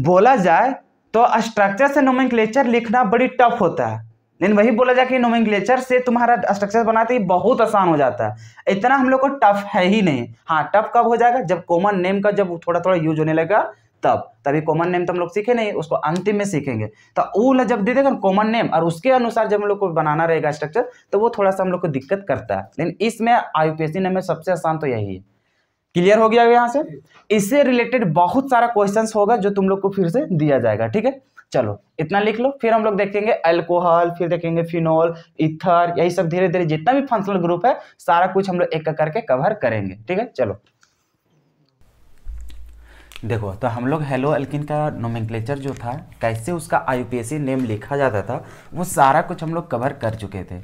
बोला जाए तो स्ट्रक्चर से नोमेंक्लेचर लिखना बड़ी टफ होता है लेकिन वही बोला जाए कि नोमेंक्लेचर से तुम्हारा स्ट्रक्चर बनाते ही बहुत आसान हो जाता है इतना हम लोग को टफ है ही नहीं हाँ टफ कब हो जाएगा जब कॉमन नेम का जब थोड़ा थोड़ा यूज होने लगेगा तब तभी कॉमन नेम तो हम लोग सीखे नहीं उसको अंतिम में सीखेंगे तो वो जब दे देगा ना कॉमन नेम और उसके अनुसार जब हम लोग को बनाना रहेगा स्ट्रक्चर तो वो थोड़ा सा हम लोग को दिक्कत करता है लेकिन इसमें आई आईपीएससी में सबसे आसान तो यही है क्लियर हो गया यहाँ से इससे रिलेटेड बहुत सारा क्वेश्चन होगा जो तुम लोग को फिर से दिया जाएगा ठीक है चलो इतना लिख लो फिर हम लोग देखेंगे अल्कोहल फिर देखेंगे फिनोल इथर यही सब धीरे धीरे जितना भी फंक्शनल ग्रुप है सारा कुछ हम लोग एक एक करके कवर करेंगे ठीक है चलो देखो तो हम लोग हेलो एल्किन का नोमेंक्लेचर जो था कैसे उसका आई नेम लिखा जाता था वो सारा कुछ हम लोग कवर कर चुके थे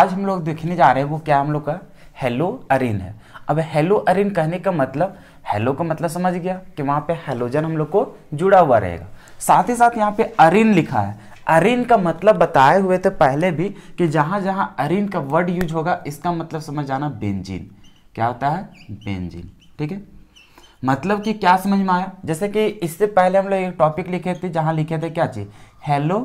आज हम लोग देखने जा रहे हैं वो क्या हम लोग का हेलो अरिन है अब हेलो अरिन कहने का मतलब हेलो का मतलब समझ गया कि वहाँ पे हेलोजन हम लोग को जुड़ा हुआ रहेगा साथ ही साथ यहाँ पे अरिन लिखा है अरिन का मतलब बताए हुए थे पहले भी कि जहाँ जहाँ अरिन का वर्ड यूज होगा इसका मतलब समझ जाना बेंजिन क्या होता है बेंजिन ठीक है मतलब कि क्या समझ में आया जैसे कि इससे पहले हम लोग एक टॉपिक लिखे थे जहाँ लिखे थे क्या चीज़ हेलो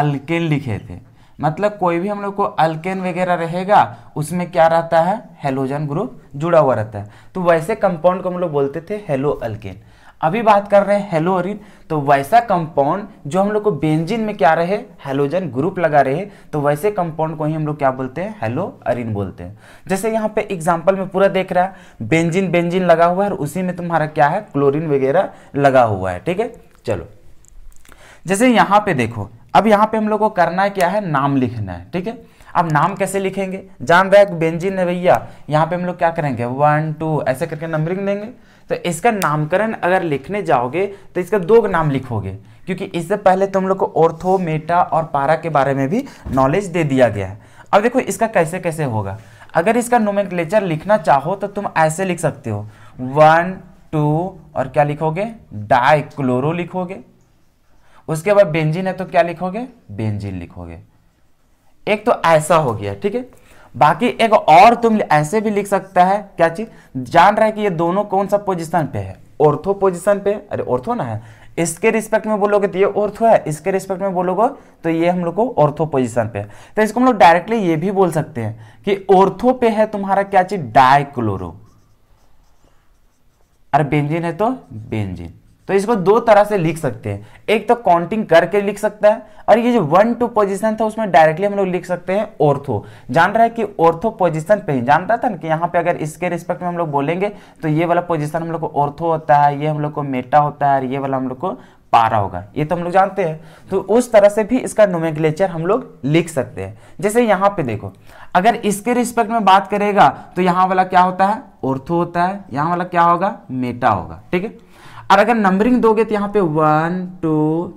अल्केन लिखे थे मतलब कोई भी हम लोग को अल्केन वगैरह रहेगा उसमें क्या रहता है हेलोजन ग्रुप जुड़ा हुआ रहता है तो वैसे कंपाउंड को हम लोग बोलते थे हेलो अल्केन अभी बात कर रहे हैं अरिन तो वैसा कंपाउंड जो हम लोग को बेंजिन में क्या रहे हेलोजन ग्रुप लगा रहे तो वैसे कंपाउंड को ही हम लोग क्या बोलते हैं अरिन बोलते हैं जैसे यहाँ पे एग्जाम्पल में पूरा देख रहा है बेंजिन बेंजिन लगा हुआ है और उसी में तुम्हारा क्या है क्लोरिन वगैरह लगा हुआ है ठीक है चलो जैसे यहाँ पे देखो अब यहाँ पे हम लोग को करना क्या है नाम लिखना है ठीक है अब नाम कैसे लिखेंगे जान रहा है बेंजिन है भैया यहाँ पे हम लोग क्या करेंगे वन टू ऐसे करके नंबरिंग देंगे तो इसका नामकरण अगर लिखने जाओगे तो इसका दो नाम लिखोगे क्योंकि इससे पहले तुम लोग को ओर्थो मेटा और पारा के बारे में भी नॉलेज दे दिया गया है अब देखो इसका कैसे कैसे होगा अगर इसका नोमेक्लेचर लिखना चाहो तो तुम ऐसे लिख सकते हो वन टू और क्या लिखोगे डाइक्लोरो लिखोगे उसके बाद बेंजिन है तो क्या लिखोगे बेंजिन लिखोगे एक तो ऐसा हो गया ठीक है बाकी एक और तुम ऐसे भी लिख सकता है क्या चीज जान रहा है कि ये दोनों कौन सा पोजिशन पे है ऑर्थो पोजिशन पे अरे ऑर्थो ना है इसके रिस्पेक्ट में बोलोगे तो ये ऑर्थो है इसके रिस्पेक्ट में बोलोगे तो ये हम लोग को ऑर्थो पोजिशन पे है तो इसको हम लोग डायरेक्टली ये भी बोल सकते हैं कि ऑर्थो पे है तुम्हारा क्या चीज डाइक्लोरो अरे बेंजिन है तो बेंजिन तो इसको दो तरह से लिख सकते हैं एक तो काउंटिंग करके लिख सकता है और ये जो वन टू पोजिशन था उसमें डायरेक्टली हम लोग लिख सकते हैं ऑर्थो जान रहा है कि ऑर्थो पोजिशन पे ही जान रहा था ना कि यहाँ पे अगर इसके रिस्पेक्ट में हम लोग बोलेंगे तो ये वाला पोजिशन हम लोग को ऑर्थो होता है ये हम लोग को मेटा होता है और ये वाला हम लोग को पारा होगा ये तो हम लोग जानते हैं तो उस तरह से भी इसका नोमेक्लेचर हम लोग लिख सकते हैं जैसे यहाँ पे देखो अगर इसके रिस्पेक्ट में बात करेगा तो यहाँ वाला क्या होता है ऑर्थो होता है यहाँ वाला क्या होगा मेटा होगा ठीक है और अगर नंबरिंग दोगे तो यहाँ पे वन टू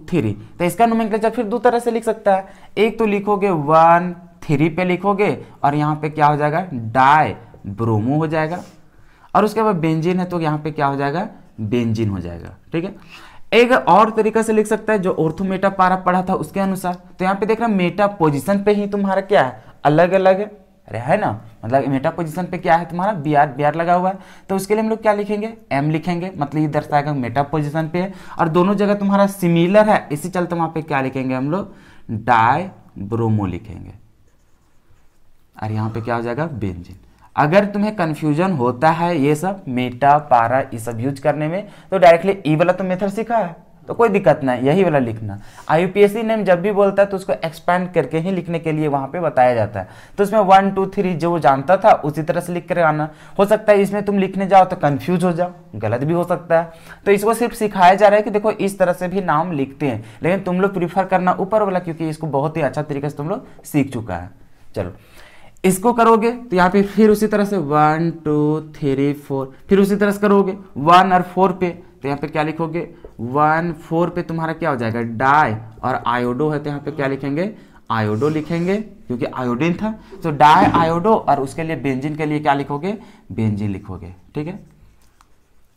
थ्री तो इसका नोमेंक्लेचर फिर दो तरह से लिख सकता है एक तो लिखोगे वन थ्री पे लिखोगे और यहाँ पे क्या हो जाएगा डाई ब्रोमो हो जाएगा और उसके बाद बेंजिन है तो यहाँ पे क्या हो जाएगा बेंजिन हो जाएगा ठीक है एक और तरीका से लिख सकता है जो ऑर्थोमेटा पारा पढ़ा था उसके अनुसार तो यहाँ पे देख रहे मेटा पोजिशन पे ही तुम्हारा क्या है अलग अलग है अरे है ना मतलब इमेटा पोजीशन पे क्या है तुम्हारा बी आर बी आर लगा हुआ है तो उसके लिए हम लोग क्या लिखेंगे एम लिखेंगे मतलब ये दर्शाएगा मेटा पोजीशन पे है और दोनों जगह तुम्हारा सिमिलर है इसी चलते वहां पे क्या लिखेंगे हम लोग डाय ब्रोमो लिखेंगे और यहाँ पे क्या हो जाएगा बेंजिन अगर तुम्हें कन्फ्यूजन होता है ये सब मेटा पारा ये सब यूज करने में तो डायरेक्टली ई e वाला तो मेथड सीखा है तो कोई दिक्कत नहीं यही वाला लिखना आईयूपीएससी नेम जब भी बोलता है तो उसको एक्सपैंड करके ही लिखने के लिए वहाँ पे बताया जाता है तो इसमें वन टू थ्री जो जानता था उसी तरह से लिख कर आना हो सकता है इसमें तुम लिखने जाओ तो कन्फ्यूज हो जाओ गलत भी हो सकता है तो इसको सिर्फ सिखाया जा रहा है कि देखो इस तरह से भी नाम लिखते हैं लेकिन तुम लोग प्रीफर करना ऊपर वाला क्योंकि इसको बहुत ही अच्छा तरीके से तुम लोग सीख चुका है चलो इसको करोगे तो यहाँ पे फिर उसी तरह से वन टू थ्री फोर फिर उसी तरह से करोगे वन और फोर पे तो यहाँ पे क्या लिखोगे वन फोर पे तुम्हारा क्या हो जाएगा डाई और आयोडो है तो यहाँ पे क्या लिखेंगे आयोडो लिखेंगे क्योंकि आयोडीन था तो डाय आयोडो और उसके लिए बेंजिन के लिए क्या लिखोगे बेंजिन लिखोगे ठीक है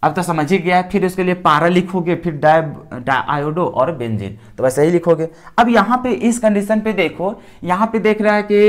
अब तो समझ ही गया है फिर उसके लिए पारा लिखोगे फिर डाय आयोडो और बेंजिन तो वैसे ही लिखोगे अब यहाँ पे इस कंडीशन पे देखो यहाँ पे देख रहा है कि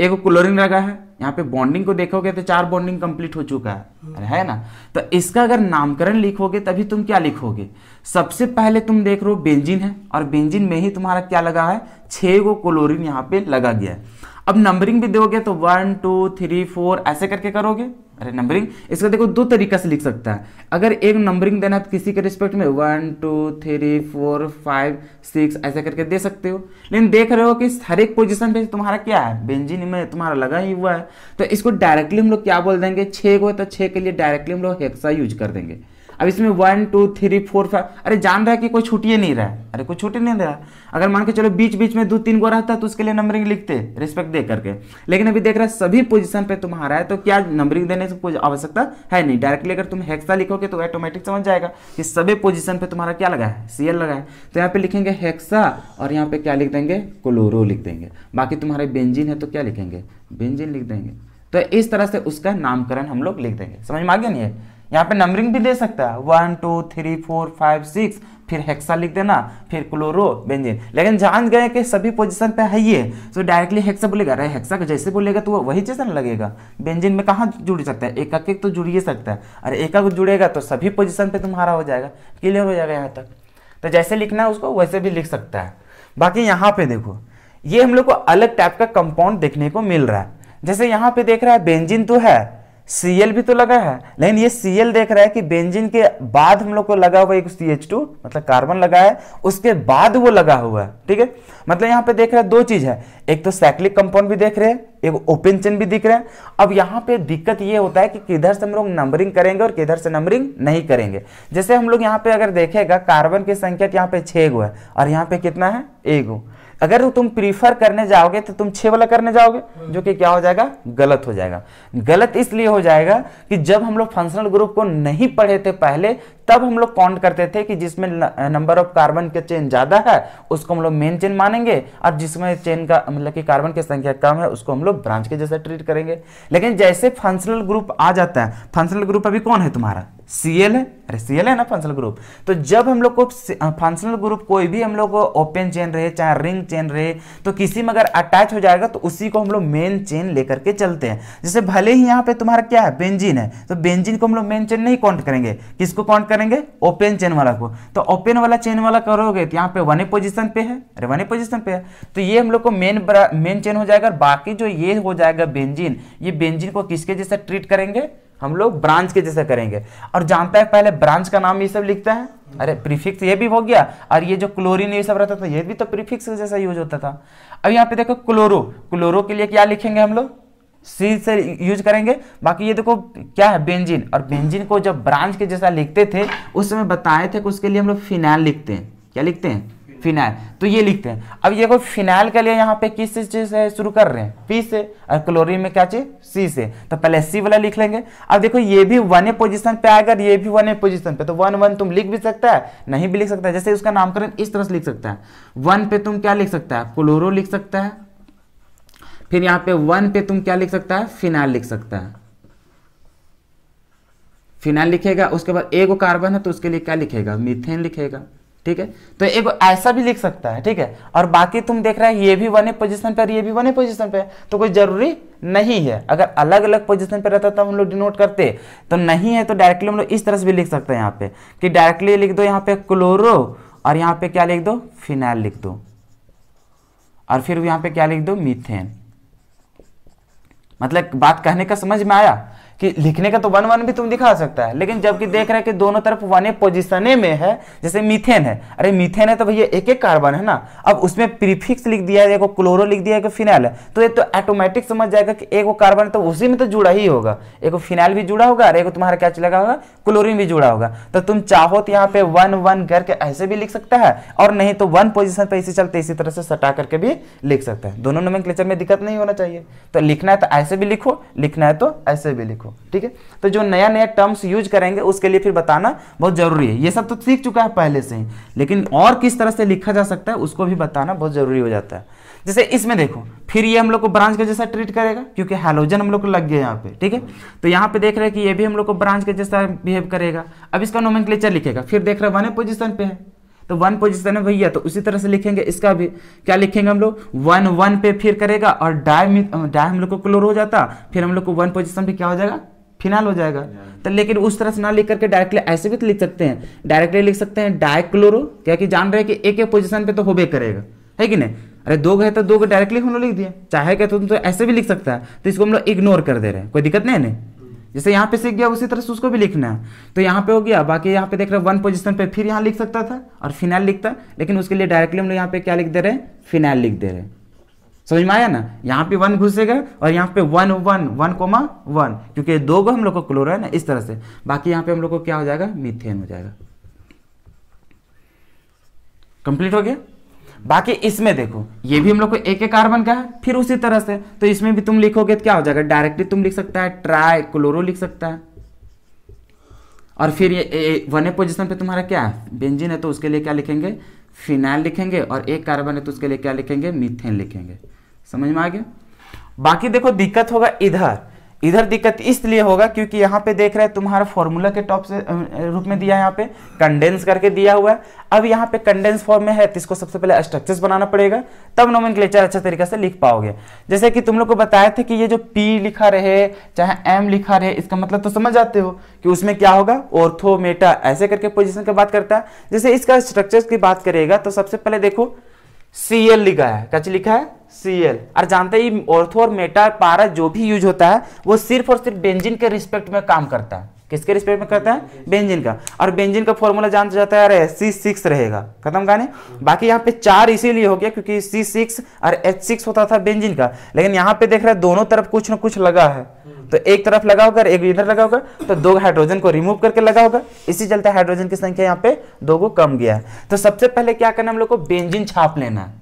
एक क्लोरिन लगा है यहाँ पे बॉन्डिंग को देखोगे तो चार बॉन्डिंग कंप्लीट हो चुका है अरे है ना तो इसका अगर नामकरण लिखोगे तभी तुम क्या लिखोगे सबसे पहले तुम देख रहे हो बेंजिन है और बेंजिन में ही तुम्हारा क्या लगा है छह गो क्लोरिन यहाँ पे लगा गया है अब नंबरिंग भी दोगे तो वन टू थ्री फोर ऐसे करके करोगे अरे नंबरिंग इसका देखो दो तरीका से लिख सकता है अगर एक नंबरिंग देना है तो किसी के रिस्पेक्ट में one two three four five six ऐसा करके दे सकते हो लेकिन देख रहे हो कि हर एक पोजीशन पे तुम्हारा क्या है बेंजिन में तुम्हारा लगा ही हुआ है तो इसको डायरेक्टली हम लोग क्या बोल देंगे छः को तो छः के लिए डायरेक्टली हम लोग हेक्सा यूज कर देंगे अब इसमें one two three four five अरे जान रहा है कि कोई छुट्टी नहीं रहा है अरे कोई छुट्टी नहीं रहा अगर मान के चलो बीच बीच में दो तीन गो रहता तो उसके लिए नंबरिंग लिखते रिस्पेक्ट दे करके लेकिन अभी देख रहा है सभी पोजीशन पे तुम्हारा है तो क्या नंबरिंग देने से कोई आवश्यकता है नहीं डायरेक्टली अगर तुम हेक्सा लिखोगे तो ऑटोमेटिक समझ जाएगा कि सभी पोजिशन पर तुम्हारा क्या लगा है सी लगा है तो यहाँ पे लिखेंगे हेक्सा और यहाँ पे क्या लिख देंगे क्लोरो लिख देंगे बाकी तुम्हारे बेंजिन है तो क्या लिखेंगे बेंजिन लिख देंगे तो इस तरह से उसका नामकरण हम लोग लिख देंगे समझ में आ गया नहीं है यहाँ पे नंबरिंग भी दे सकता है one two three four five six फिर हेक्सा लिख देना फिर क्लोरो बेंजीन लेकिन जान गए कि सभी पोजीशन पे है ये तो डायरेक्टली हेक्सा बोलेगा अरे हेक्सा का जैसे बोलेगा तो वही जैसा लगेगा बेंजिन में कहाँ जुड़ सकता है एकाक एक तो जुड़ ही सकता है अरे एकाक जुड़ेगा तो सभी पोजिशन पर तुम्हारा हो जाएगा क्लियर हो जाएगा यहाँ तक तो जैसे लिखना है उसको वैसे भी लिख सकता है बाकी यहाँ पे देखो ये हम लोग को अलग टाइप का कंपाउंड देखने को मिल रहा है जैसे यहाँ पे देख रहा है बेंजिन तो है सी एल भी तो लगा है लेकिन ये सी एल देख रहा है कि बेंजिन के बाद हम लोग को लगा हुआ एक सी एच टू मतलब कार्बन लगा है उसके बाद वो लगा हुआ है ठीक है मतलब यहाँ पे देख रहे हैं दो चीज़ है एक तो साइक्लिक कंपाउंड भी देख रहे हैं एक ओपन चेन भी दिख रहे हैं अब यहाँ पे दिक्कत ये होता है कि किधर से हम लोग नंबरिंग करेंगे और किधर से नंबरिंग नहीं करेंगे जैसे हम लोग यहाँ पे अगर देखेगा कार्बन की संख्या यहाँ पे छे गो है और यहाँ पे कितना है ए गो अगर तुम प्रीफर करने जाओगे तो तुम छह वाला करने जाओगे हाँ। जो कि क्या हो जाएगा गलत हो जाएगा गलत इसलिए हो जाएगा कि जब हम लोग फंक्शनल ग्रुप को नहीं पढ़े थे पहले तब हम लोग काउंट करते थे कि जिसमें नंबर ऑफ कार्बन के चेन ज्यादा है उसको हम लोग मेन चेन मानेंगे और जिसमें चेन का मतलब कि कार्बन की संख्या कम है उसको हम लोग ब्रांच के जैसा ट्रीट करेंगे लेकिन जैसे फंक्शनल ग्रुप आ जाता है फंक्शनल ग्रुप अभी कौन है तुम्हारा सीएल है अरे सीएल है ना फंक्शनल ग्रुप तो जब हम लोग को फंक्शनल ग्रुप कोई भी हम लोग को ओपन चेन रहे चाहे रिंग चेन रहे तो किसी में अगर अटैच हो जाएगा तो उसी को हम लोग मेन चेन लेकर के चलते हैं जैसे भले ही यहाँ पे तुम्हारा क्या है बेंजिन है तो बेंजिन को हम लोग मेन चेन नहीं काउंट करेंगे किसको काउंट करेंगे ओपन चेन वाला को तो ओपन वाला चेन वाला करोगे तो यहाँ पे वन ए पोजिशन पे है अरे वन ए पोजिशन पे है तो ये हम लोग को मेन मेन चेन हो जाएगा बाकी जो ये हो जाएगा बेंजिन ये बेंजिन को किसके जैसे ट्रीट करेंगे हम लोग ब्रांच के जैसे करेंगे और जानता है पहले ब्रांच का नाम ये सब लिखता है अरे प्रीफिक्स ये भी हो गया और ये जो क्लोरीन ये सब रहता था ये भी तो प्रीफिक्स जैसा यूज होता था अब यहाँ पे देखो क्लोरो क्लोरो के लिए क्या लिखेंगे हम लोग सी से यूज करेंगे बाकी ये देखो क्या है बेंजिन और बेंजिन को जब ब्रांच के जैसा लिखते थे उस समय बताए थे कि उसके लिए हम लोग फिनाइल लिखते हैं क्या लिखते हैं फिनाइल तो ये लिखते हैं अब ये को फिनाइल के लिए यहाँ पे किस चीज से शुरू कर रहे हैं पी से और क्लोरीन में क्या चाहिए सी से तो पहले सी वाला लिख लेंगे अब देखो ये भी वन ए पोजिशन पे आएगा ये भी वन ए पोजिशन पे तो वन वन तुम लिख भी सकता है नहीं भी लिख सकता है जैसे उसका नामकरण इस तरह से लिख सकता है वन पे तुम क्या लिख सकता है क्लोरो लिख सकता है फिर यहां पे वन पे तुम क्या लिख सकता है फिनाइल लिख सकता है फिनाइल लिखेगा उसके बाद एगो कार्बन है तो उसके लिए क्या लिखेगा मीथेन लिखेगा ठीक है तो एक ऐसा भी लिख सकता है ठीक है और बाकी तुम देख रहे हैं ये भी वन पोजिशन पर ये भी वन पोजीशन पर तो कोई जरूरी नहीं है अगर अलग अलग पोजिशन पर रहता तो हम लोग डिनोट करते तो नहीं है तो डायरेक्टली हम लोग इस तरह से भी लिख सकते हैं यहाँ पे कि डायरेक्टली लिख दो यहाँ पे क्लोरो और यहाँ पे क्या लिख दो फिनाइल लिख दो और फिर यहाँ पे क्या लिख दो मिथेन मतलब बात कहने का समझ में आया कि लिखने का तो वन वन भी तुम दिखा सकता है लेकिन जबकि देख रहे हैं कि दोनों तरफ वन पोजिशन में है जैसे मीथेन है अरे मीथेन है तो भैया एक एक कार्बन है ना अब उसमें प्रीफिक्स लिख दिया है क्लोरो लिख दिया है फिनाइल तो ये तो ऑटोमेटिक समझ जाएगा कि एक कार्बन तो उसी में तो जुड़ा ही होगा एक फिनाइल भी जुड़ा होगा अरे तुम्हारा क्या लगा होगा क्लोरिन भी जुड़ा होगा तो तुम चाहो तो यहाँ पे वन वन करके ऐसे भी लिख सकता है और नहीं तो वन पोजिशन पर इसी चलते इसी तरह से सटा करके भी लिख सकता है दोनों नोमेनक्लेचर में दिक्कत नहीं होना चाहिए तो लिखना है तो ऐसे भी लिखो लिखना है तो ऐसे भी लिखो लिखो ठीक है तो जो नया नया टर्म्स यूज करेंगे उसके लिए फिर बताना बहुत जरूरी है ये सब तो सीख चुका है पहले से ही लेकिन और किस तरह से लिखा जा सकता है उसको भी बताना बहुत जरूरी हो जाता है जैसे इसमें देखो फिर ये हम लोग को ब्रांच के जैसा ट्रीट करेगा क्योंकि हेलोजन हम लोग को लग गया यहाँ पे ठीक है तो यहाँ पे देख रहे हैं कि ये भी हम लोग को ब्रांच के जैसा बिहेव करेगा अब इसका नोमेंक्लेचर लिखेगा फिर देख रहे वन पोजिशन पे है तो वन पोजिशन है भैया तो उसी तरह से लिखेंगे इसका भी क्या लिखेंगे हम लोग वन वन पे फिर करेगा और डाई डाई हम लोग को क्लोर हो जाता फिर हम लोग को वन पोजिशन पे क्या हो जाएगा फिनाल हो जाएगा तो लेकिन उस तरह से ना लिख करके डायरेक्टली ऐसे भी तो लिख सकते हैं डायरेक्टली लिख सकते हैं डायक्लोरो क्या कि जान रहे कि एक एक पोजिशन पे तो होबे करेगा है कि नहीं अरे दो गए तो दो को डायरेक्टली हम लोग लिख दिए चाहेगा तो तुम तो ऐसे भी लिख सकता है तो इसको हम लोग इग्नोर कर दे रहे हैं कोई दिक्कत नहीं है नहीं जैसे यहाँ पे सीख गया उसी तरह से उसको भी लिखना है तो यहाँ पे हो गया बाकी यहाँ पे देख रहे वन पोजिशन पे फिर यहाँ लिख सकता था और फिनाइल लिखता लेकिन उसके लिए डायरेक्टली हम लोग यहाँ पे क्या लिख दे रहे हैं फिनाइल लिख दे रहे हैं समझ में आया ना यहाँ पे वन घुसेगा और यहाँ पे one one one comma one क्योंकि दो गो हम लोग को क्लोर है ना इस तरह से बाकी यहाँ पे हम लोग को क्या हो जाएगा मिथेन हो जाएगा कंप्लीट हो गया बाकी इसमें देखो ये भी हम लोग को एक एक कार्बन का है फिर उसी तरह से तो इसमें भी तुम लिखोगे तो क्या हो जाएगा डायरेक्टली तुम लिख सकता है ट्राई क्लोरो लिख सकता है और फिर ये, वन ए पोजिशन पे तुम्हारा क्या है बेंजिन है तो उसके लिए क्या लिखेंगे फिनाइल लिखेंगे और एक कार्बन है तो उसके लिए क्या लिखेंगे मिथेन लिखेंगे समझ में आ गया बाकी देखो दिक्कत होगा इधर इधर दिक्कत इसलिए होगा क्योंकि यहाँ पे देख रहे हैं तुम्हारा फॉर्मूला के टॉप से रूप में दिया है यहाँ पे कंडेंस करके दिया हुआ है अब यहाँ पे कंडेंस फॉर्म में है तो इसको सबसे पहले स्ट्रक्चर्स बनाना पड़ेगा तब नोमन अच्छा तरीके से लिख पाओगे जैसे कि तुम लोग को बताए थे कि ये जो पी लिखा रहे चाहे एम लिखा रहे इसका मतलब तो समझ जाते हो कि उसमें क्या होगा ओर्थोमेटा ऐसे करके पोजिशन की बात करता है जैसे इसका स्ट्रक्चर की बात करेगा तो सबसे पहले देखो सीएल लिखा है क्या लिखा है सीएल और जानते हैं ऑर्थो और मेटा पारा जो भी यूज होता है वो सिर्फ और सिर्फ बेंजिन के रिस्पेक्ट में काम करता है किसके रिस्पेक्ट में करता है बेंजिन का और बेंजिन का फॉर्मूला जान जाता है अरे सी सिक्स रहेगा खत्म गाने बाकी यहाँ पे चार इसीलिए हो गया क्योंकि सी सिक्स और एच सिक्स होता था बेंजिन का लेकिन यहाँ पे देख रहे हैं दोनों तरफ कुछ ना कुछ लगा है तो एक तरफ लगा होगा एक इधर लगा होगा तो दो हाइड्रोजन को रिमूव करके लगा होगा इसी चलते हाइड्रोजन की संख्या यहाँ पे दो को कम गया है तो सबसे पहले क्या करना हम लोग को बेंजिन छाप लेना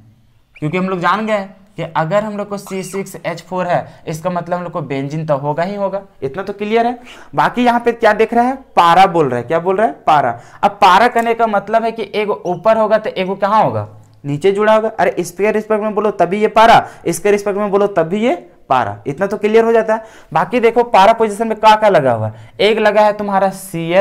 क्योंकि हम लोग जान गए कि अगर हम लोग को सी सिक्स एच फोर है इसका मतलब हम लोग को बेंजिन तो होगा ही होगा इतना तो क्लियर है बाकी यहाँ पे क्या देख रहा है पारा बोल रहा है क्या बोल रहा है पारा अब पारा करने का मतलब है कि एक ऊपर होगा तो एक कहाँ होगा नीचे जुड़ा होगा अरे इसके रिस्पेक्ट में बोलो तभी ये पारा इसके रिस्पेक्ट में बोलो तभी ये पारा इतना तो क्लियर हो जाता है बाकी देखो पारा पोजिशन में क्या क्या लगा हुआ है एक लगा है तुम्हारा सी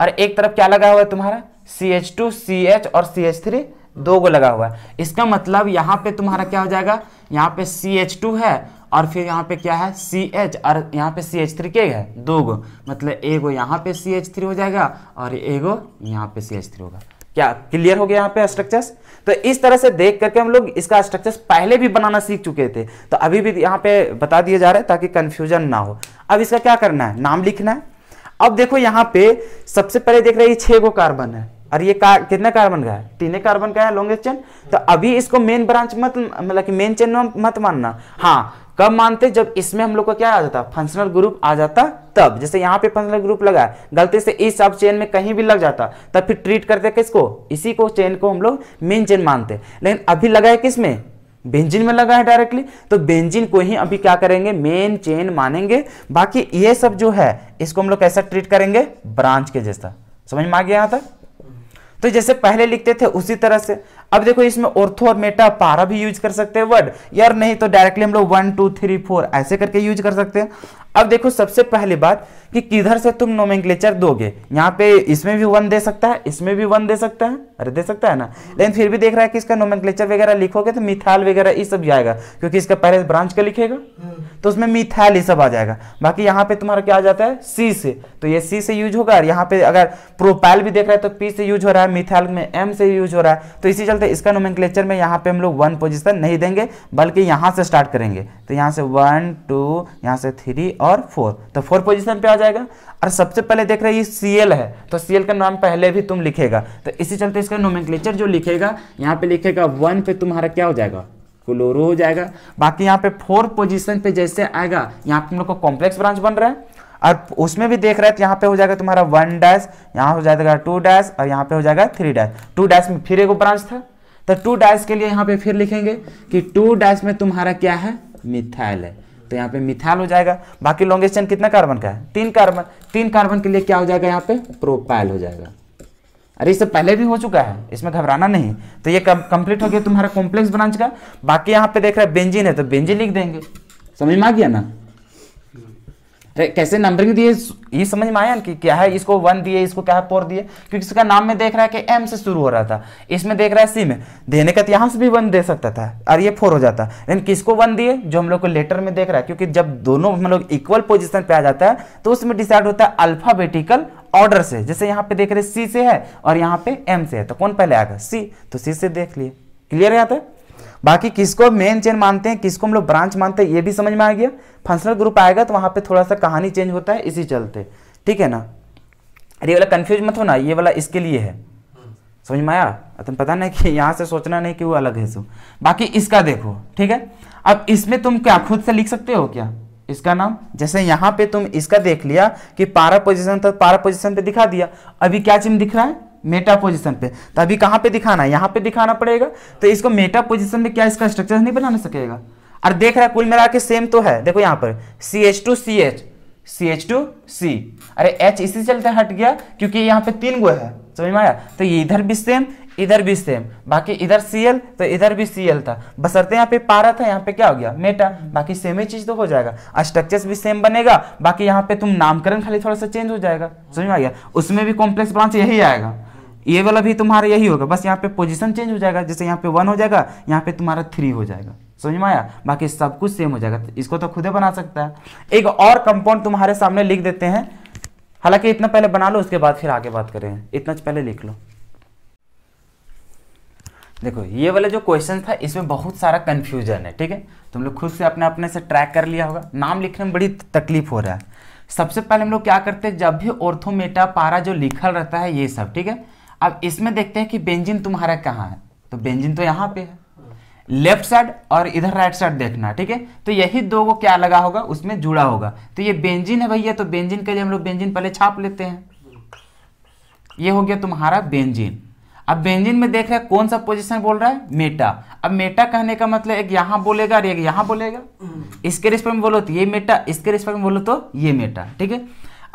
और एक तरफ क्या लगा हुआ है तुम्हारा C H two C H और सी एच थ्री दो गो लगा हुआ है इसका मतलब यहाँ पे तुम्हारा क्या हो जाएगा यहाँ पे सी एच टू है और फिर यहाँ पे क्या है सी एच और यहाँ पे सी एच थ्री के है दो गो मतलब गो यहाँ पे सी एच थ्री हो जाएगा और गो यहाँ पे सी एच थ्री होगा क्या क्लियर हो गया यहाँ पे स्ट्रक्चर्स तो इस तरह से देख करके हम लोग इसका स्ट्रक्चर्स पहले भी बनाना सीख चुके थे तो अभी भी यहाँ पे बता दिया जा रहा है ताकि कन्फ्यूजन ना हो अब इसका क्या करना है नाम लिखना है अब देखो यहाँ पे सबसे पहले देख रहे हैं ये गो कार्बन है और ये कार, कितने कार्बन का है तीन कार्बन का है लॉन्गेस्ट चेन तो अभी इसको मेन ब्रांच मत मतलब कि मेन चेन मत मानना हाँ कब मानते जब इसमें हम लोग का क्या आ जाता फंक्शनल ग्रुप आ जाता तब जैसे यहाँ पे फंक्शनल ग्रुप लगा है गलती से इस सब चेन में कहीं भी लग जाता तब फिर ट्रीट करते किसको इसी को चेन को हम लोग मेन चेन मानते लेकिन अभी लगा है किसमें बेंजिन में लगा है डायरेक्टली तो बेंजिन को ही अभी क्या करेंगे मेन चेन मानेंगे बाकी ये सब जो है इसको हम लोग कैसा ट्रीट करेंगे ब्रांच के जैसा समझ में आ गया यहाँ तक तो जैसे पहले लिखते थे उसी तरह से अब देखो इसमें ऑर्थो और मेटा पारा भी यूज कर सकते हैं वर्ड यार नहीं तो डायरेक्टली हम लोग वन टू थ्री फोर ऐसे करके यूज कर सकते हैं अब देखो सबसे पहली बात कि किधर से तुम नोमेंक्लेचर दोगे यहाँ पे इसमें भी वन दे सकता है इसमें भी वन दे सकता है अरे दे सकता है ना लेकिन फिर भी देख रहा है कि इसका नोमेंक्लेचर वगैरह लिखोगे तो मिथाल वगैरह ये सब जाएगा क्योंकि इसका पहले ब्रांच का लिखेगा तो उसमें मिथाल ये सब आ जाएगा बाकी यहाँ पे तुम्हारा क्या आ जाता है सी से तो ये सी से यूज होगा और यहाँ पे अगर प्रोपाइल भी देख रहा है तो पी से यूज हो रहा है मिथाल में एम से यूज हो रहा है तो इसी चलते इसका नोमेंक्लेचर में यहाँ पे हम लोग वन पोजिशन नहीं देंगे बल्कि यहाँ से स्टार्ट करेंगे तो यहाँ से वन टू यहाँ से थ्री और फोर तो फोर पोजिशन पे आ जाएगा और सबसे पहले देख रहे ये सी है तो सी का नाम पहले भी तुम लिखेगा तो इसी चलते इसका नोमेंक्लेचर जो लिखेगा यहाँ पे लिखेगा वन पे तुम्हारा क्या हो जाएगा क्लोरो हो जाएगा बाकी यहाँ पे फोर पोजिशन पे जैसे आएगा यहाँ पे हम लोग को कॉम्प्लेक्स ब्रांच बन रहा है और उसमें भी देख रहे हैं तो यहाँ पे हो जाएगा तुम्हारा वन डैश यहाँ हो जाएगा टू डैश और यहाँ पे हो जाएगा थ्री डैश टू डैश में फिर एक ब्रांच था तो टू डैश के लिए यहाँ पे फिर लिखेंगे कि टू डैश में तुम्हारा क्या है मिथाइल है तो यहाँ पे मिथाल हो जाएगा बाकी लॉन्गेस्ट चेन कितना कार्बन का है तीन कार्बन तीन कार्बन के लिए क्या हो जाएगा यहाँ पे प्रोपाइल हो जाएगा अरे इससे पहले भी हो चुका है इसमें घबराना नहीं तो ये कंप्लीट हो गया तुम्हारा कॉम्प्लेक्स ब्रांच का बाकी यहाँ पे देख रहे हैं बेंजिन है तो बेंजिन लिख देंगे समझ में आ गया ना कैसे नंबरिंग दिए ये समझ में आया कि क्या है इसको वन दिए इसको क्या है फोर दिए क्योंकि इसका नाम में देख रहा है कि एम से शुरू हो रहा था इसमें देख रहा है सी में देने का तो यहाँ से भी वन दे सकता था और ये फोर हो जाता लेकिन किसको वन दिए जो हम लोग को लेटर में देख रहा है क्योंकि जब दोनों हम लोग इक्वल पोजिशन पर आ जाता है तो उसमें डिसाइड होता है अल्फाबेटिकल ऑर्डर से जैसे यहाँ पे देख रहे सी से है और यहाँ पे एम से है तो कौन पहले आएगा सी तो सी से देख लिए क्लियर है यहाँ पे बाकी किसको मेन चेन मानते हैं किसको हम लोग ब्रांच मानते हैं ये भी समझ में आ गया फंक्शनल ग्रुप आएगा तो वहाँ पे थोड़ा सा कहानी चेंज होता है इसी चलते ठीक है ना अरे वाला कन्फ्यूज मत हो ना ये वाला इसके लिए है समझ में आया तुम पता नहीं कि यहाँ से सोचना नहीं कि वो अलग है सो बाकी इसका देखो ठीक है अब इसमें तुम क्या खुद से लिख सकते हो क्या इसका नाम जैसे यहाँ पे तुम इसका देख लिया कि पारा पोजिशन था पारा पोजिशन पे दिखा दिया अभी क्या चिन्ह दिख रहा है मेटा पोजिशन पे तो अभी कहाँ पे दिखाना है यहाँ पे दिखाना पड़ेगा तो इसको मेटा पोजिशन में क्या इसका स्ट्रक्चर नहीं बना सकेगा और देख रहा है कुल मिला के सेम तो है देखो यहाँ पर C H two C H C H two C अरे एच इसी चलते हट गया क्योंकि यहाँ पे तीन गो है समझ में आया तो ये इधर भी सेम इधर भी सेम बाकी इधर सी एल तो इधर भी सी एल था बसरते यहाँ पे पारा था यहाँ पे क्या हो गया मेटा बाकी सेम ही चीज़ तो हो जाएगा स्ट्रक्चर भी सेम बनेगा बाकी यहाँ पे तुम नामकरण खाली थोड़ा सा चेंज हो जाएगा समझ में आ गया उसमें भी कॉम्प्लेक्स ब्रांच यही आएगा ये वाला भी तुम्हारा यही होगा बस यहाँ पे पोजीशन चेंज हो जाएगा जैसे यहाँ पे वन हो जाएगा यहाँ पे तुम्हारा थ्री हो जाएगा समझ में आया बाकी सब कुछ सेम हो जाएगा तो इसको तो खुद ही बना सकता है एक और कंपाउंड तुम्हारे सामने लिख देते हैं हालांकि इतना पहले बना लो उसके बाद फिर आगे बात करें इतना पहले लिख लो देखो ये वाला जो क्वेश्चन था इसमें बहुत सारा कन्फ्यूजन है ठीक है तुम लोग खुद से अपने अपने से ट्रैक कर लिया होगा नाम लिखने में बड़ी तकलीफ हो रहा है सबसे पहले हम लोग क्या करते हैं जब भी ऑर्थोमेटा पारा जो लिखल रहता है ये सब ठीक है अब इसमें देखते हैं कि बेंजिन तुम्हारा कहाँ है तो बेंजिन तो यहाँ पे है लेफ्ट साइड और इधर राइट साइड देखना ठीक है तो यही दो को क्या लगा होगा उसमें जुड़ा होगा तो ये बेंजिन है भैया तो बेंजिन के लिए हम लोग बेंजिन पहले छाप लेते हैं ये हो गया तुम्हारा बेंजिन अब बेंजिन में देख रहे हैं कौन सा पोजीशन बोल रहा है मेटा अब मेटा कहने का मतलब एक यहां बोलेगा और एक यहां बोलेगा हम्म। इसके रिस्पेक्ट में बोलो तो ये मेटा इसके रिस्पेक्ट में बोलो तो ये मेटा ठीक है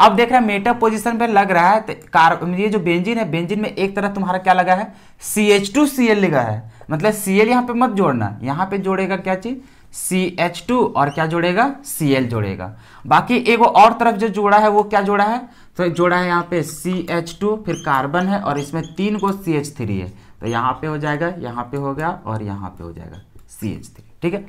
अब देख रहे हैं मेटअप पोजिशन पर लग रहा है तो कार मतलब ये जो बेंजिन है बेंजिन में एक तरफ तुम्हारा क्या लगा है C H two C L लिखा है मतलब सी एल यहाँ पे मत जोड़ना यहाँ पे जोड़ेगा क्या चीज सी एच टू और क्या जोड़ेगा सी एल जोड़ेगा बाकी एक और तरफ जो जोड़ा है वो क्या जोड़ा है तो जोड़ा है यहाँ पे सी एच टू फिर कार्बन है और इसमें तीन को सी एच थ्री है तो यहाँ पे हो जाएगा यहाँ पे हो गया और यहाँ पे हो जाएगा सी एच थ्री ठीक है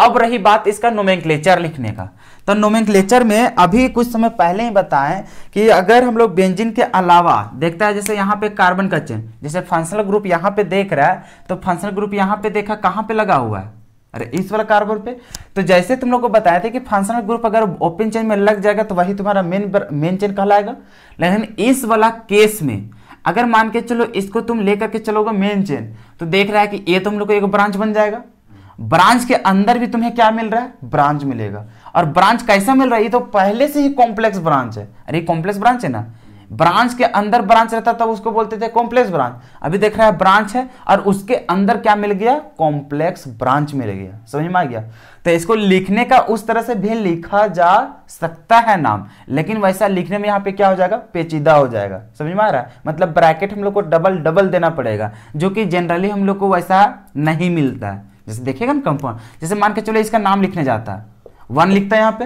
अब रही बात इसका नोमेंक्लेचर लिखने का तो नोमेंक्लेचर में अभी कुछ समय पहले ही बताएं कि अगर हम लोग बेंजिन के अलावा देखता है जैसे यहाँ पे कार्बन का चेन जैसे फंक्शनल ग्रुप यहाँ पे देख रहा है तो फंक्शनल ग्रुप यहाँ पे देखा कहाँ पे लगा हुआ है अरे इस वाला कार्बन पे तो जैसे तुम लोग को बताया था कि फंक्शनल ग्रुप अगर ओपन चेन में लग जाएगा तो वही तुम्हारा मेन मेन चेन कहलाएगा लेकिन इस वाला केस में अगर मान के चलो इसको तुम लेकर के चलोगे मेन चेन तो देख रहा है कि ये तुम लोग को एक ब्रांच बन जाएगा ब्रांच के अंदर भी तुम्हें क्या मिल रहा है ब्रांच मिलेगा और ब्रांच कैसा मिल रहा है ये तो पहले से ही कॉम्प्लेक्स ब्रांच है अरे कॉम्प्लेक्स ब्रांच है ना ब्रांच के अंदर ब्रांच रहता तब तो उसको बोलते थे कॉम्प्लेक्स ब्रांच अभी देख रहा है ब्रांच है और उसके अंदर क्या मिल गया कॉम्प्लेक्स ब्रांच मिल गया समझ में आ गया तो इसको लिखने का उस तरह से भी लिखा जा सकता है नाम लेकिन वैसा लिखने में यहाँ पे क्या हो जाएगा पेचीदा हो जाएगा समझ में आ रहा है मतलब ब्रैकेट हम लोग को डबल डबल देना पड़ेगा जो कि जनरली हम लोग को वैसा नहीं मिलता है जैसे देखिएगा ना कंपाउंड जैसे मान के चलो इसका नाम लिखने जाता है वन लिखता है यहाँ पे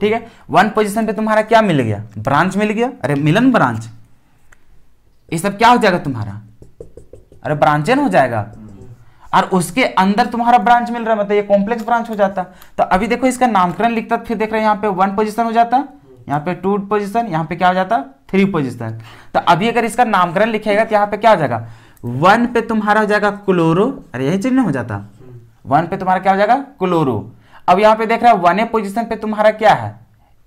ठीक है वन पोजिशन पे तुम्हारा क्या मिल गया ब्रांच मिल गया अरे मिलन ब्रांच ये सब क्या हो जाएगा तुम्हारा अरे ब्रांचन हो जाएगा और उसके अंदर तुम्हारा ब्रांच मिल रहा है मतलब ये कॉम्प्लेक्स ब्रांच हो जाता तो अभी देखो इसका नामकरण लिखता फिर देख रहे हैं यहाँ पे वन पोजिशन हो जाता यहाँ पे टू पोजिशन यहाँ पे क्या हो जाता थ्री पोजिशन तो अभी अगर इसका नामकरण लिखेगा तो यहाँ पे क्या हो जाएगा वन पे तुम्हारा हो जाएगा क्लोरो अरे यही चिन्ह हो जाता वन पे तुम्हारा क्या हो जाएगा क्लोरो अब यहाँ पे देख रहा है ए पोजिशन पे तुम्हारा क्या है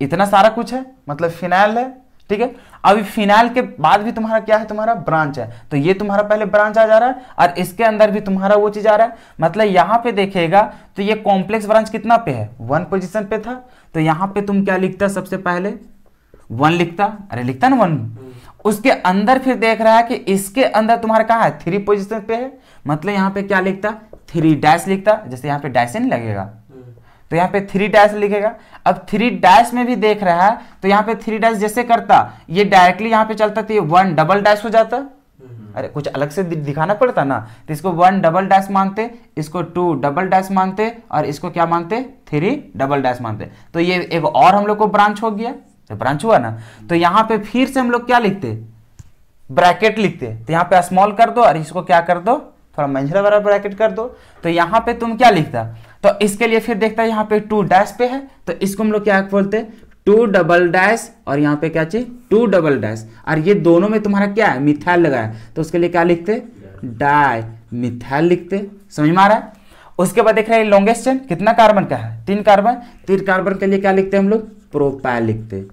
इतना सारा कुछ है मतलब फिनाइल है ठीक है अभी फिनाइल के बाद भी तुम्हारा क्या है तुम्हारा ब्रांच है तो ये तुम्हारा पहले ब्रांच आ जा रहा है और इसके अंदर भी तुम्हारा वो चीज आ रहा है मतलब यहाँ पे देखेगा तो ये कॉम्प्लेक्स ब्रांच कितना पे है वन पोजिशन पे था तो यहाँ पे तुम क्या लिखता सबसे पहले वन लिखता अरे लिखता ना वन उसके अंदर फिर देख रहा है कि इसके अंदर तुम्हारा कहा है थ्री पोजिशन पे है मतलब यहाँ पे क्या लिखता थ्री डैश लिखता जैसे यहाँ पे डैश नहीं लगेगा हम्म। तो यहाँ पे थ्री डैश लिखेगा अब थ्री डैश में भी देख रहा है तो यहाँ पे थ्री डैश जैसे करता ये डायरेक्टली यहाँ पे चलता तो ये वन डबल डैश हो जाता हम्म। अरे कुछ अलग से दिखाना पड़ता ना तो इसको वन डबल डैश मानते इसको टू डबल डैश मानते और इसको क्या मानते थ्री डबल डैश मानते तो ये एक और हम लोग को ब्रांच हो गया तो ब्रांच हुआ ना तो यहाँ पे फिर से हम लोग क्या लिखते ब्रैकेट लिखते तो यहाँ पे स्मॉल कर दो और इसको क्या कर दो थोड़ा मंझला वाला ब्रैकेट कर दो तो यहाँ पे तुम क्या लिखता तो इसके लिए फिर देखता है यहाँ पे टू डैश पे है तो इसको हम लोग क्या बोलते हैं टू डबल डैश और यहाँ पे क्या चाहिए टू डबल डैश और ये दोनों में तुम्हारा क्या है मिथाइल लगाया तो उसके लिए क्या लिखते डाय मिथाइल लिखते समझ में आ रहा है उसके बाद देख रहे हैं लॉन्गेस्ट चेन कितना कार्बन का है तीन कार्बन तीन कार्बन के लिए क्या लिखते हैं हम लोग प्रोपाइल लिखते हैं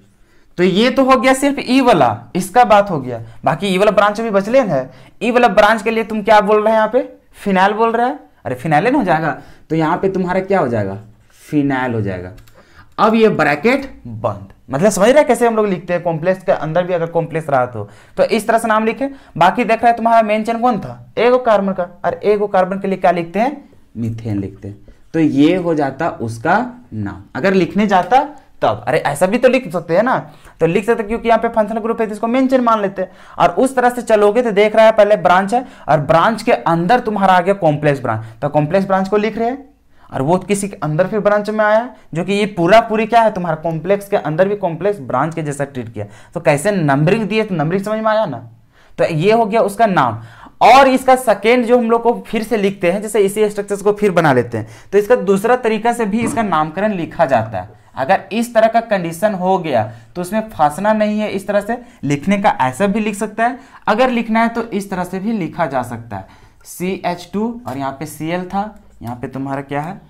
तो ये तो हो गया सिर्फ ई वाला इसका बात हो गया बाकी ई वाला ब्रांच अभी बचले है ई वाला ब्रांच के लिए तुम क्या बोल रहे हैं यहाँ पे फिनाइल बोल रहे हैं अरे फिनाइलिन हो जाएगा तो यहाँ पे तुम्हारा क्या हो जाएगा फिनाइल हो जाएगा अब ये ब्रैकेट बंद मतलब समझ रहे कैसे हम लोग लिखते हैं कॉम्प्लेक्स के अंदर भी अगर कॉम्प्लेक्स रहा तो तो इस तरह से नाम लिखे बाकी देख रहे तुम्हारा तुम्हारा चेन कौन था एगो कार्बन का और एगो कार्बन के लिए क्या लिखते हैं मिथेन लिखते हैं तो ये हो जाता उसका नाम अगर लिखने जाता तब अरे ऐसा भी तो लिख सकते हैं ना तो लिख सकते क्योंकि यहाँ पे फंक्शन ग्रुप है तो इसको मेंशन मान लेते हैं और उस तरह से चलोगे तो देख रहा है पहले ब्रांच है और ब्रांच के अंदर तुम्हारा आ गया कॉम्प्लेक्स ब्रांच तो कॉम्प्लेक्स ब्रांच को लिख रहे हैं और वो किसी के अंदर फिर ब्रांच में आया जो कि ये पूरा पूरी क्या है तुम्हारा कॉम्प्लेक्स के अंदर भी कॉम्प्लेक्स ब्रांच के जैसा ट्रीट किया तो कैसे नंबरिंग दिए तो नंबरिंग समझ में आया ना तो ये हो गया उसका नाम और इसका सेकेंड जो हम लोग को फिर से लिखते हैं जैसे इसी स्ट्रक्चर को फिर बना लेते हैं तो इसका दूसरा तरीका से भी इसका नामकरण लिखा जाता है अगर इस तरह का कंडीशन हो गया तो उसमें फंसना नहीं है इस तरह से लिखने का ऐसा भी लिख सकता है अगर लिखना है तो इस तरह से भी लिखा जा सकता है सी एच टू और यहाँ पे सी एल था यहाँ पे तुम्हारा क्या है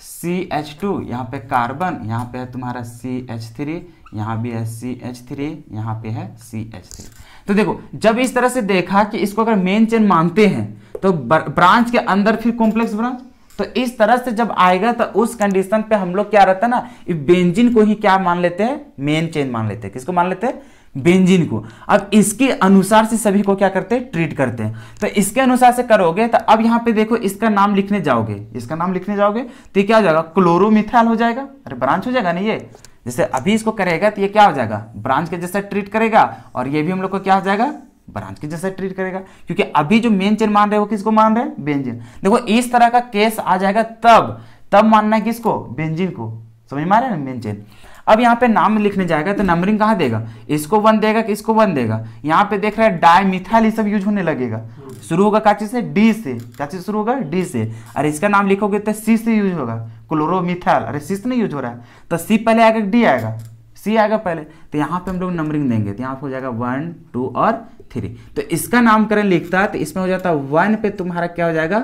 सी एच टू यहाँ पे कार्बन यहाँ पे है तुम्हारा सी एच थ्री यहाँ भी है सी एच थ्री यहाँ पे है सी एच थ्री तो देखो जब इस तरह से देखा कि इसको अगर मेन चेन मानते हैं तो ब्रांच के अंदर फिर कॉम्प्लेक्स ब्रांच तो इस तरह से जब आएगा तो उस कंडीशन पे हम लोग क्या रहता है ना बेंजिन को ही क्या मान लेते हैं मेन चेन मान लेते हैं किसको मान लेते हैं बेंजिन को अब इसके अनुसार से सभी को क्या करते हैं ट्रीट करते हैं तो इसके अनुसार से करोगे तो अब यहाँ पे देखो इसका नाम लिखने जाओगे इसका नाम लिखने जाओगे तो क्या हो जाएगा क्लोरोमिथाइल हो जाएगा अरे ब्रांच हो जाएगा ना ये जैसे अभी इसको करेगा तो ये क्या हो जाएगा ब्रांच के जैसे ट्रीट करेगा और ये भी हम लोग को क्या हो जाएगा ब्रांच के जैसा ट्रीट करेगा क्योंकि अभी जो मेन चेन मान रहे हो किसको मान रहे हैं बेंजिन देखो इस तरह का केस आ जाएगा तब तब मानना है किसको बेंजिन को समझ में आ रहा है ना मेन चेन अब यहाँ पे नाम लिखने जाएगा तो नंबरिंग कहाँ देगा इसको वन देगा किसको वन देगा यहाँ पे देख रहा है डायमिथाइल ये सब यूज होने लगेगा शुरू होगा काची से डी से काची शुरू होगा डी से और इसका नाम लिखोगे तो सी से यूज होगा क्लोरोमिथाइल अरे सी से नहीं यूज हो रहा है तो सी पहले आएगा डी आएगा सी आएगा पहले तो यहाँ पे हम लोग नंबरिंग देंगे तो यहाँ पे हो जाएगा वन टू और थ्री तो इसका नामकरण लिखता तो इसमें हो जाता वन पे तुम्हारा क्या हो जाएगा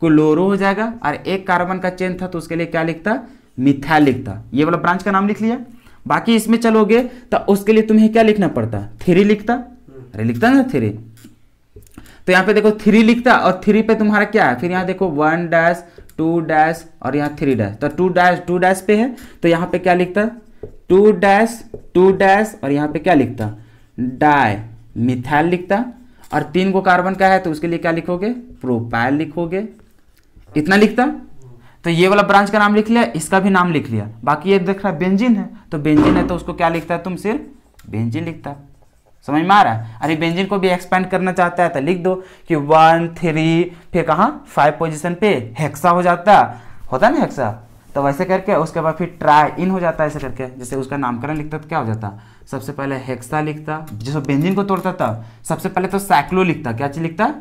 क्लोरो हो जाएगा और एक कार्बन का चेन था तो उसके लिए क्या लिखता मिथाइल लिखता ये वाला ब्रांच का नाम लिख लिया बाकी इसमें चलोगे तो उसके लिए तुम्हें क्या लिखना पड़ता थ्री लिखता अरे लिखता ना थ्री तो यहाँ पे देखो थ्री लिखता और थ्री पे तुम्हारा क्या है फिर यहाँ देखो वन डैश टू डैश और यहाँ थ्री डैश तो टू डैश टू डैश पे है तो यहाँ पे क्या लिखता टू डैश टू डैश और यहाँ पे क्या लिखता डाई मिथाइल लिखता और तीन को कार्बन का है तो उसके लिए क्या लिखोगे प्रोपाइल लिखोगे इतना लिखता तो ये वाला ब्रांच का नाम लिख लिया इसका भी नाम लिख लिया बाकी ये देख रहा है बेंजिन है तो बेंजिन है तो उसको क्या लिखता है तुम सिर्फ बेंजिन लिखता समझ में आ रहा है अरे बेंजिन को भी एक्सपेंड करना चाहता है तो लिख दो कि वन थ्री फिर कहाँ फाइव पोजिशन पे हेक्सा हो जाता होता ना हेक्सा तो वैसे करके उसके बाद फिर ट्राई इन हो जाता है ऐसे करके जैसे उसका नामकरण लिखता तो क्या हो जाता सबसे पहले हेक्सा लिखता जैसे बेंजिन को तोड़ता था सबसे पहले तो साइक्लो लिखता क्या चीज़ लिखता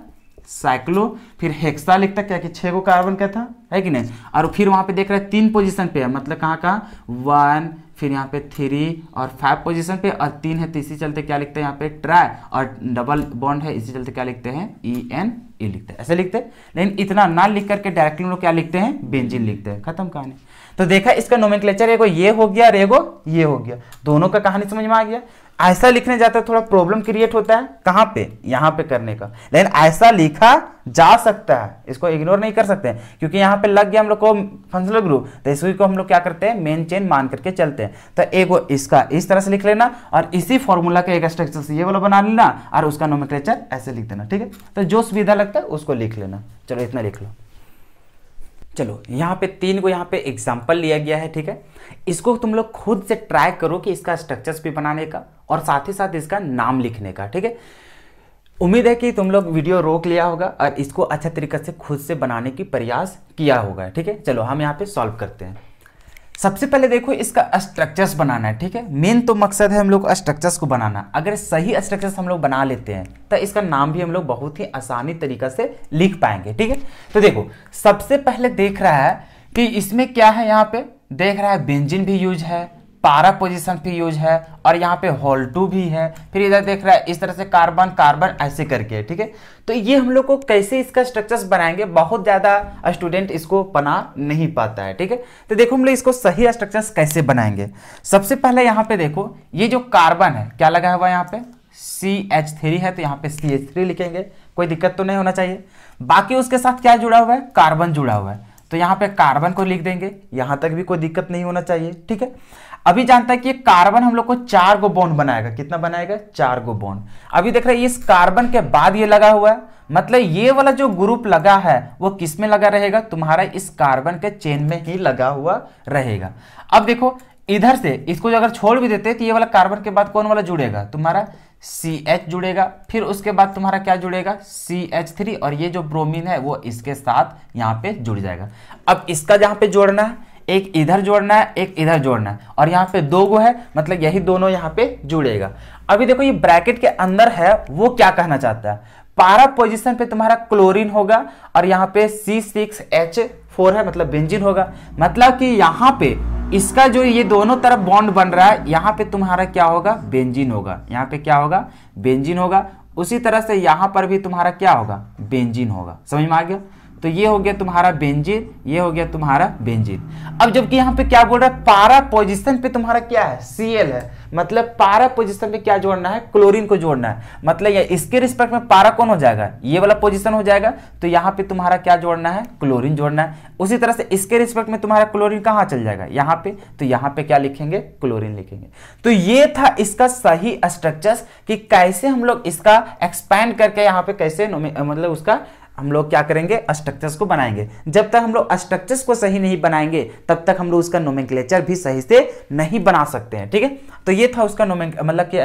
साइक्लो फिर हेक्सा लिखता क्या कि छः को कार्बन क्या था है कि नहीं और फिर वहाँ पे देख रहा है तीन पोजीशन पे है मतलब कहाँ का वन फिर यहाँ पे थ्री और फाइव पोजिशन पे और तीन है तो इसी चलते क्या लिखते हैं यहाँ पे ट्राई और डबल बॉन्ड है इसी चलते क्या लिखते हैं ई एन ई लिखते हैं ऐसे लिखते हैं लेकिन इतना ना लिख करके डायरेक्टली हम लोग क्या लिखते हैं बेंजिन लिखते हैं खत्म कहानी तो देखा इसका नोमेन एगो ये हो गया और एगो ये हो गया दोनों का कहानी समझ में आ गया ऐसा लिखने जाता है थोड़ा प्रॉब्लम क्रिएट होता है कहाँ पे यहाँ पे करने का लेकिन ऐसा लिखा जा सकता है इसको इग्नोर नहीं कर सकते क्योंकि यहाँ पे लग गया हम लोग को फंक्शनल ग्रुप तो इसी को हम लोग क्या करते हैं मेन चेन मान करके चलते हैं तो एक इसका इस तरह से लिख लेना और इसी फॉर्मूला का एक स्ट्रक्चर से ये वाला बना लेना और उसका नोमिक्लेचर ऐसे लिख देना ठीक है तो जो सुविधा लगता है उसको लिख लेना चलो इतना लिख लो चलो यहाँ पे तीन को यहाँ पे एग्जाम्पल लिया गया है ठीक है इसको तुम लोग खुद से ट्राई करो कि इसका स्ट्रक्चर्स भी बनाने का और साथ ही साथ इसका नाम लिखने का ठीक है उम्मीद है कि तुम लोग वीडियो रोक लिया होगा और इसको अच्छा तरीके से खुद से बनाने की प्रयास किया होगा ठीक है चलो हम यहाँ पे सॉल्व करते हैं सबसे पहले देखो इसका स्ट्रक्चर्स बनाना है ठीक है मेन तो मकसद है हम लोग स्ट्रक्चर्स को बनाना अगर सही स्ट्रक्चर्स हम लोग बना लेते हैं तो इसका नाम भी हम लोग बहुत ही आसानी तरीका से लिख पाएंगे ठीक है तो देखो सबसे पहले देख रहा है कि इसमें क्या है यहाँ पे देख रहा है बेंजिन भी यूज है पारा पोजीशन पे यूज है और यहाँ पे हॉल टू भी है फिर इधर देख रहा है इस तरह से कार्बन कार्बन ऐसे करके ठीक है तो ये हम लोग को कैसे इसका स्ट्रक्चर्स बनाएंगे बहुत ज़्यादा स्टूडेंट इसको बना नहीं पाता है ठीक है तो देखो हम लोग इसको सही स्ट्रक्चर्स कैसे बनाएंगे सबसे पहले यहाँ पे देखो ये जो कार्बन है क्या लगा हुआ है यहाँ पे सी एच थ्री है तो यहाँ पे सी एच थ्री लिखेंगे कोई दिक्कत तो नहीं होना चाहिए बाकी उसके साथ क्या जुड़ा हुआ है कार्बन जुड़ा हुआ है तो यहाँ पे कार्बन को लिख देंगे यहां तक भी कोई दिक्कत नहीं होना चाहिए ठीक है अभी जानता है कि कार्बन हम लोग को चार गो बॉन्ड बनाएगा कितना बनाएगा चार गो बॉन्ड अभी देख रहे हैं इस कार्बन के बाद ये लगा हुआ है मतलब ये वाला जो ग्रुप लगा है वो किस में लगा रहेगा तुम्हारा इस कार्बन के चेन में ही लगा हुआ रहेगा अब देखो इधर से इसको अगर छोड़ भी देते तो ये वाला कार्बन के बाद कौन वाला जुड़ेगा तुम्हारा सी एच जुड़ेगा फिर उसके बाद तुम्हारा क्या जुड़ेगा सी एच थ्री और ये जो ब्रोमिन है वो इसके साथ यहाँ पे जुड़ जाएगा अब इसका जहाँ पे जोड़ना है एक इधर जोड़ना है एक इधर जोड़ना है और यहाँ पे दो गो है मतलब यही दोनों यहाँ पे जुड़ेगा अभी देखो ये ब्रैकेट के अंदर है वो क्या कहना चाहता है पारा पोजिशन पे तुम्हारा क्लोरिन होगा और यहाँ पे सी सिक्स एच फोर है मतलब बेंजिन होगा मतलब कि यहाँ पे इसका जो ये दोनों तरफ बॉन्ड बन रहा है यहाँ पे तुम्हारा क्या होगा बेंजिन होगा यहाँ पे क्या होगा बेंजिन होगा उसी तरह से यहाँ पर भी तुम्हारा क्या होगा बेंजिन होगा समझ में आ गया तो ये हो गया तुम्हारा बेंजीन ये हो गया तुम्हारा बेंजीन अब जबकि यहाँ पे क्या बोल रहा है पारा पोजिशन पे तुम्हारा क्या है सीएल है मतलब पारा पोजिशन पे क्या जोड़ना है क्लोरीन को जोड़ना है मतलब या इसके रिस्पेक्ट में पारा कौन हो जाएगा ये वाला पोजिशन हो जाएगा तो यहाँ पे तुम्हारा क्या जोड़ना है क्लोरीन जोड़ना है उसी तरह से इसके रिस्पेक्ट में तुम्हारा क्लोरीन कहाँ चल जाएगा यहाँ पे तो यहाँ पे क्या लिखेंगे क्लोरीन लिखेंगे तो ये था इसका सही स्ट्रक्चर कि कैसे हम लोग इसका एक्सपैंड करके यहाँ पे कैसे मतलब उसका हम लोग क्या करेंगे स्ट्रक्चर्स को बनाएंगे जब तक हम लोग स्ट्रक्चर्स को सही नहीं बनाएंगे तब तक हम लोग उसका नोमेंक्लेचर भी सही से नहीं बना सकते हैं ठीक है तो ये था उसका नोमेंक मतलब कि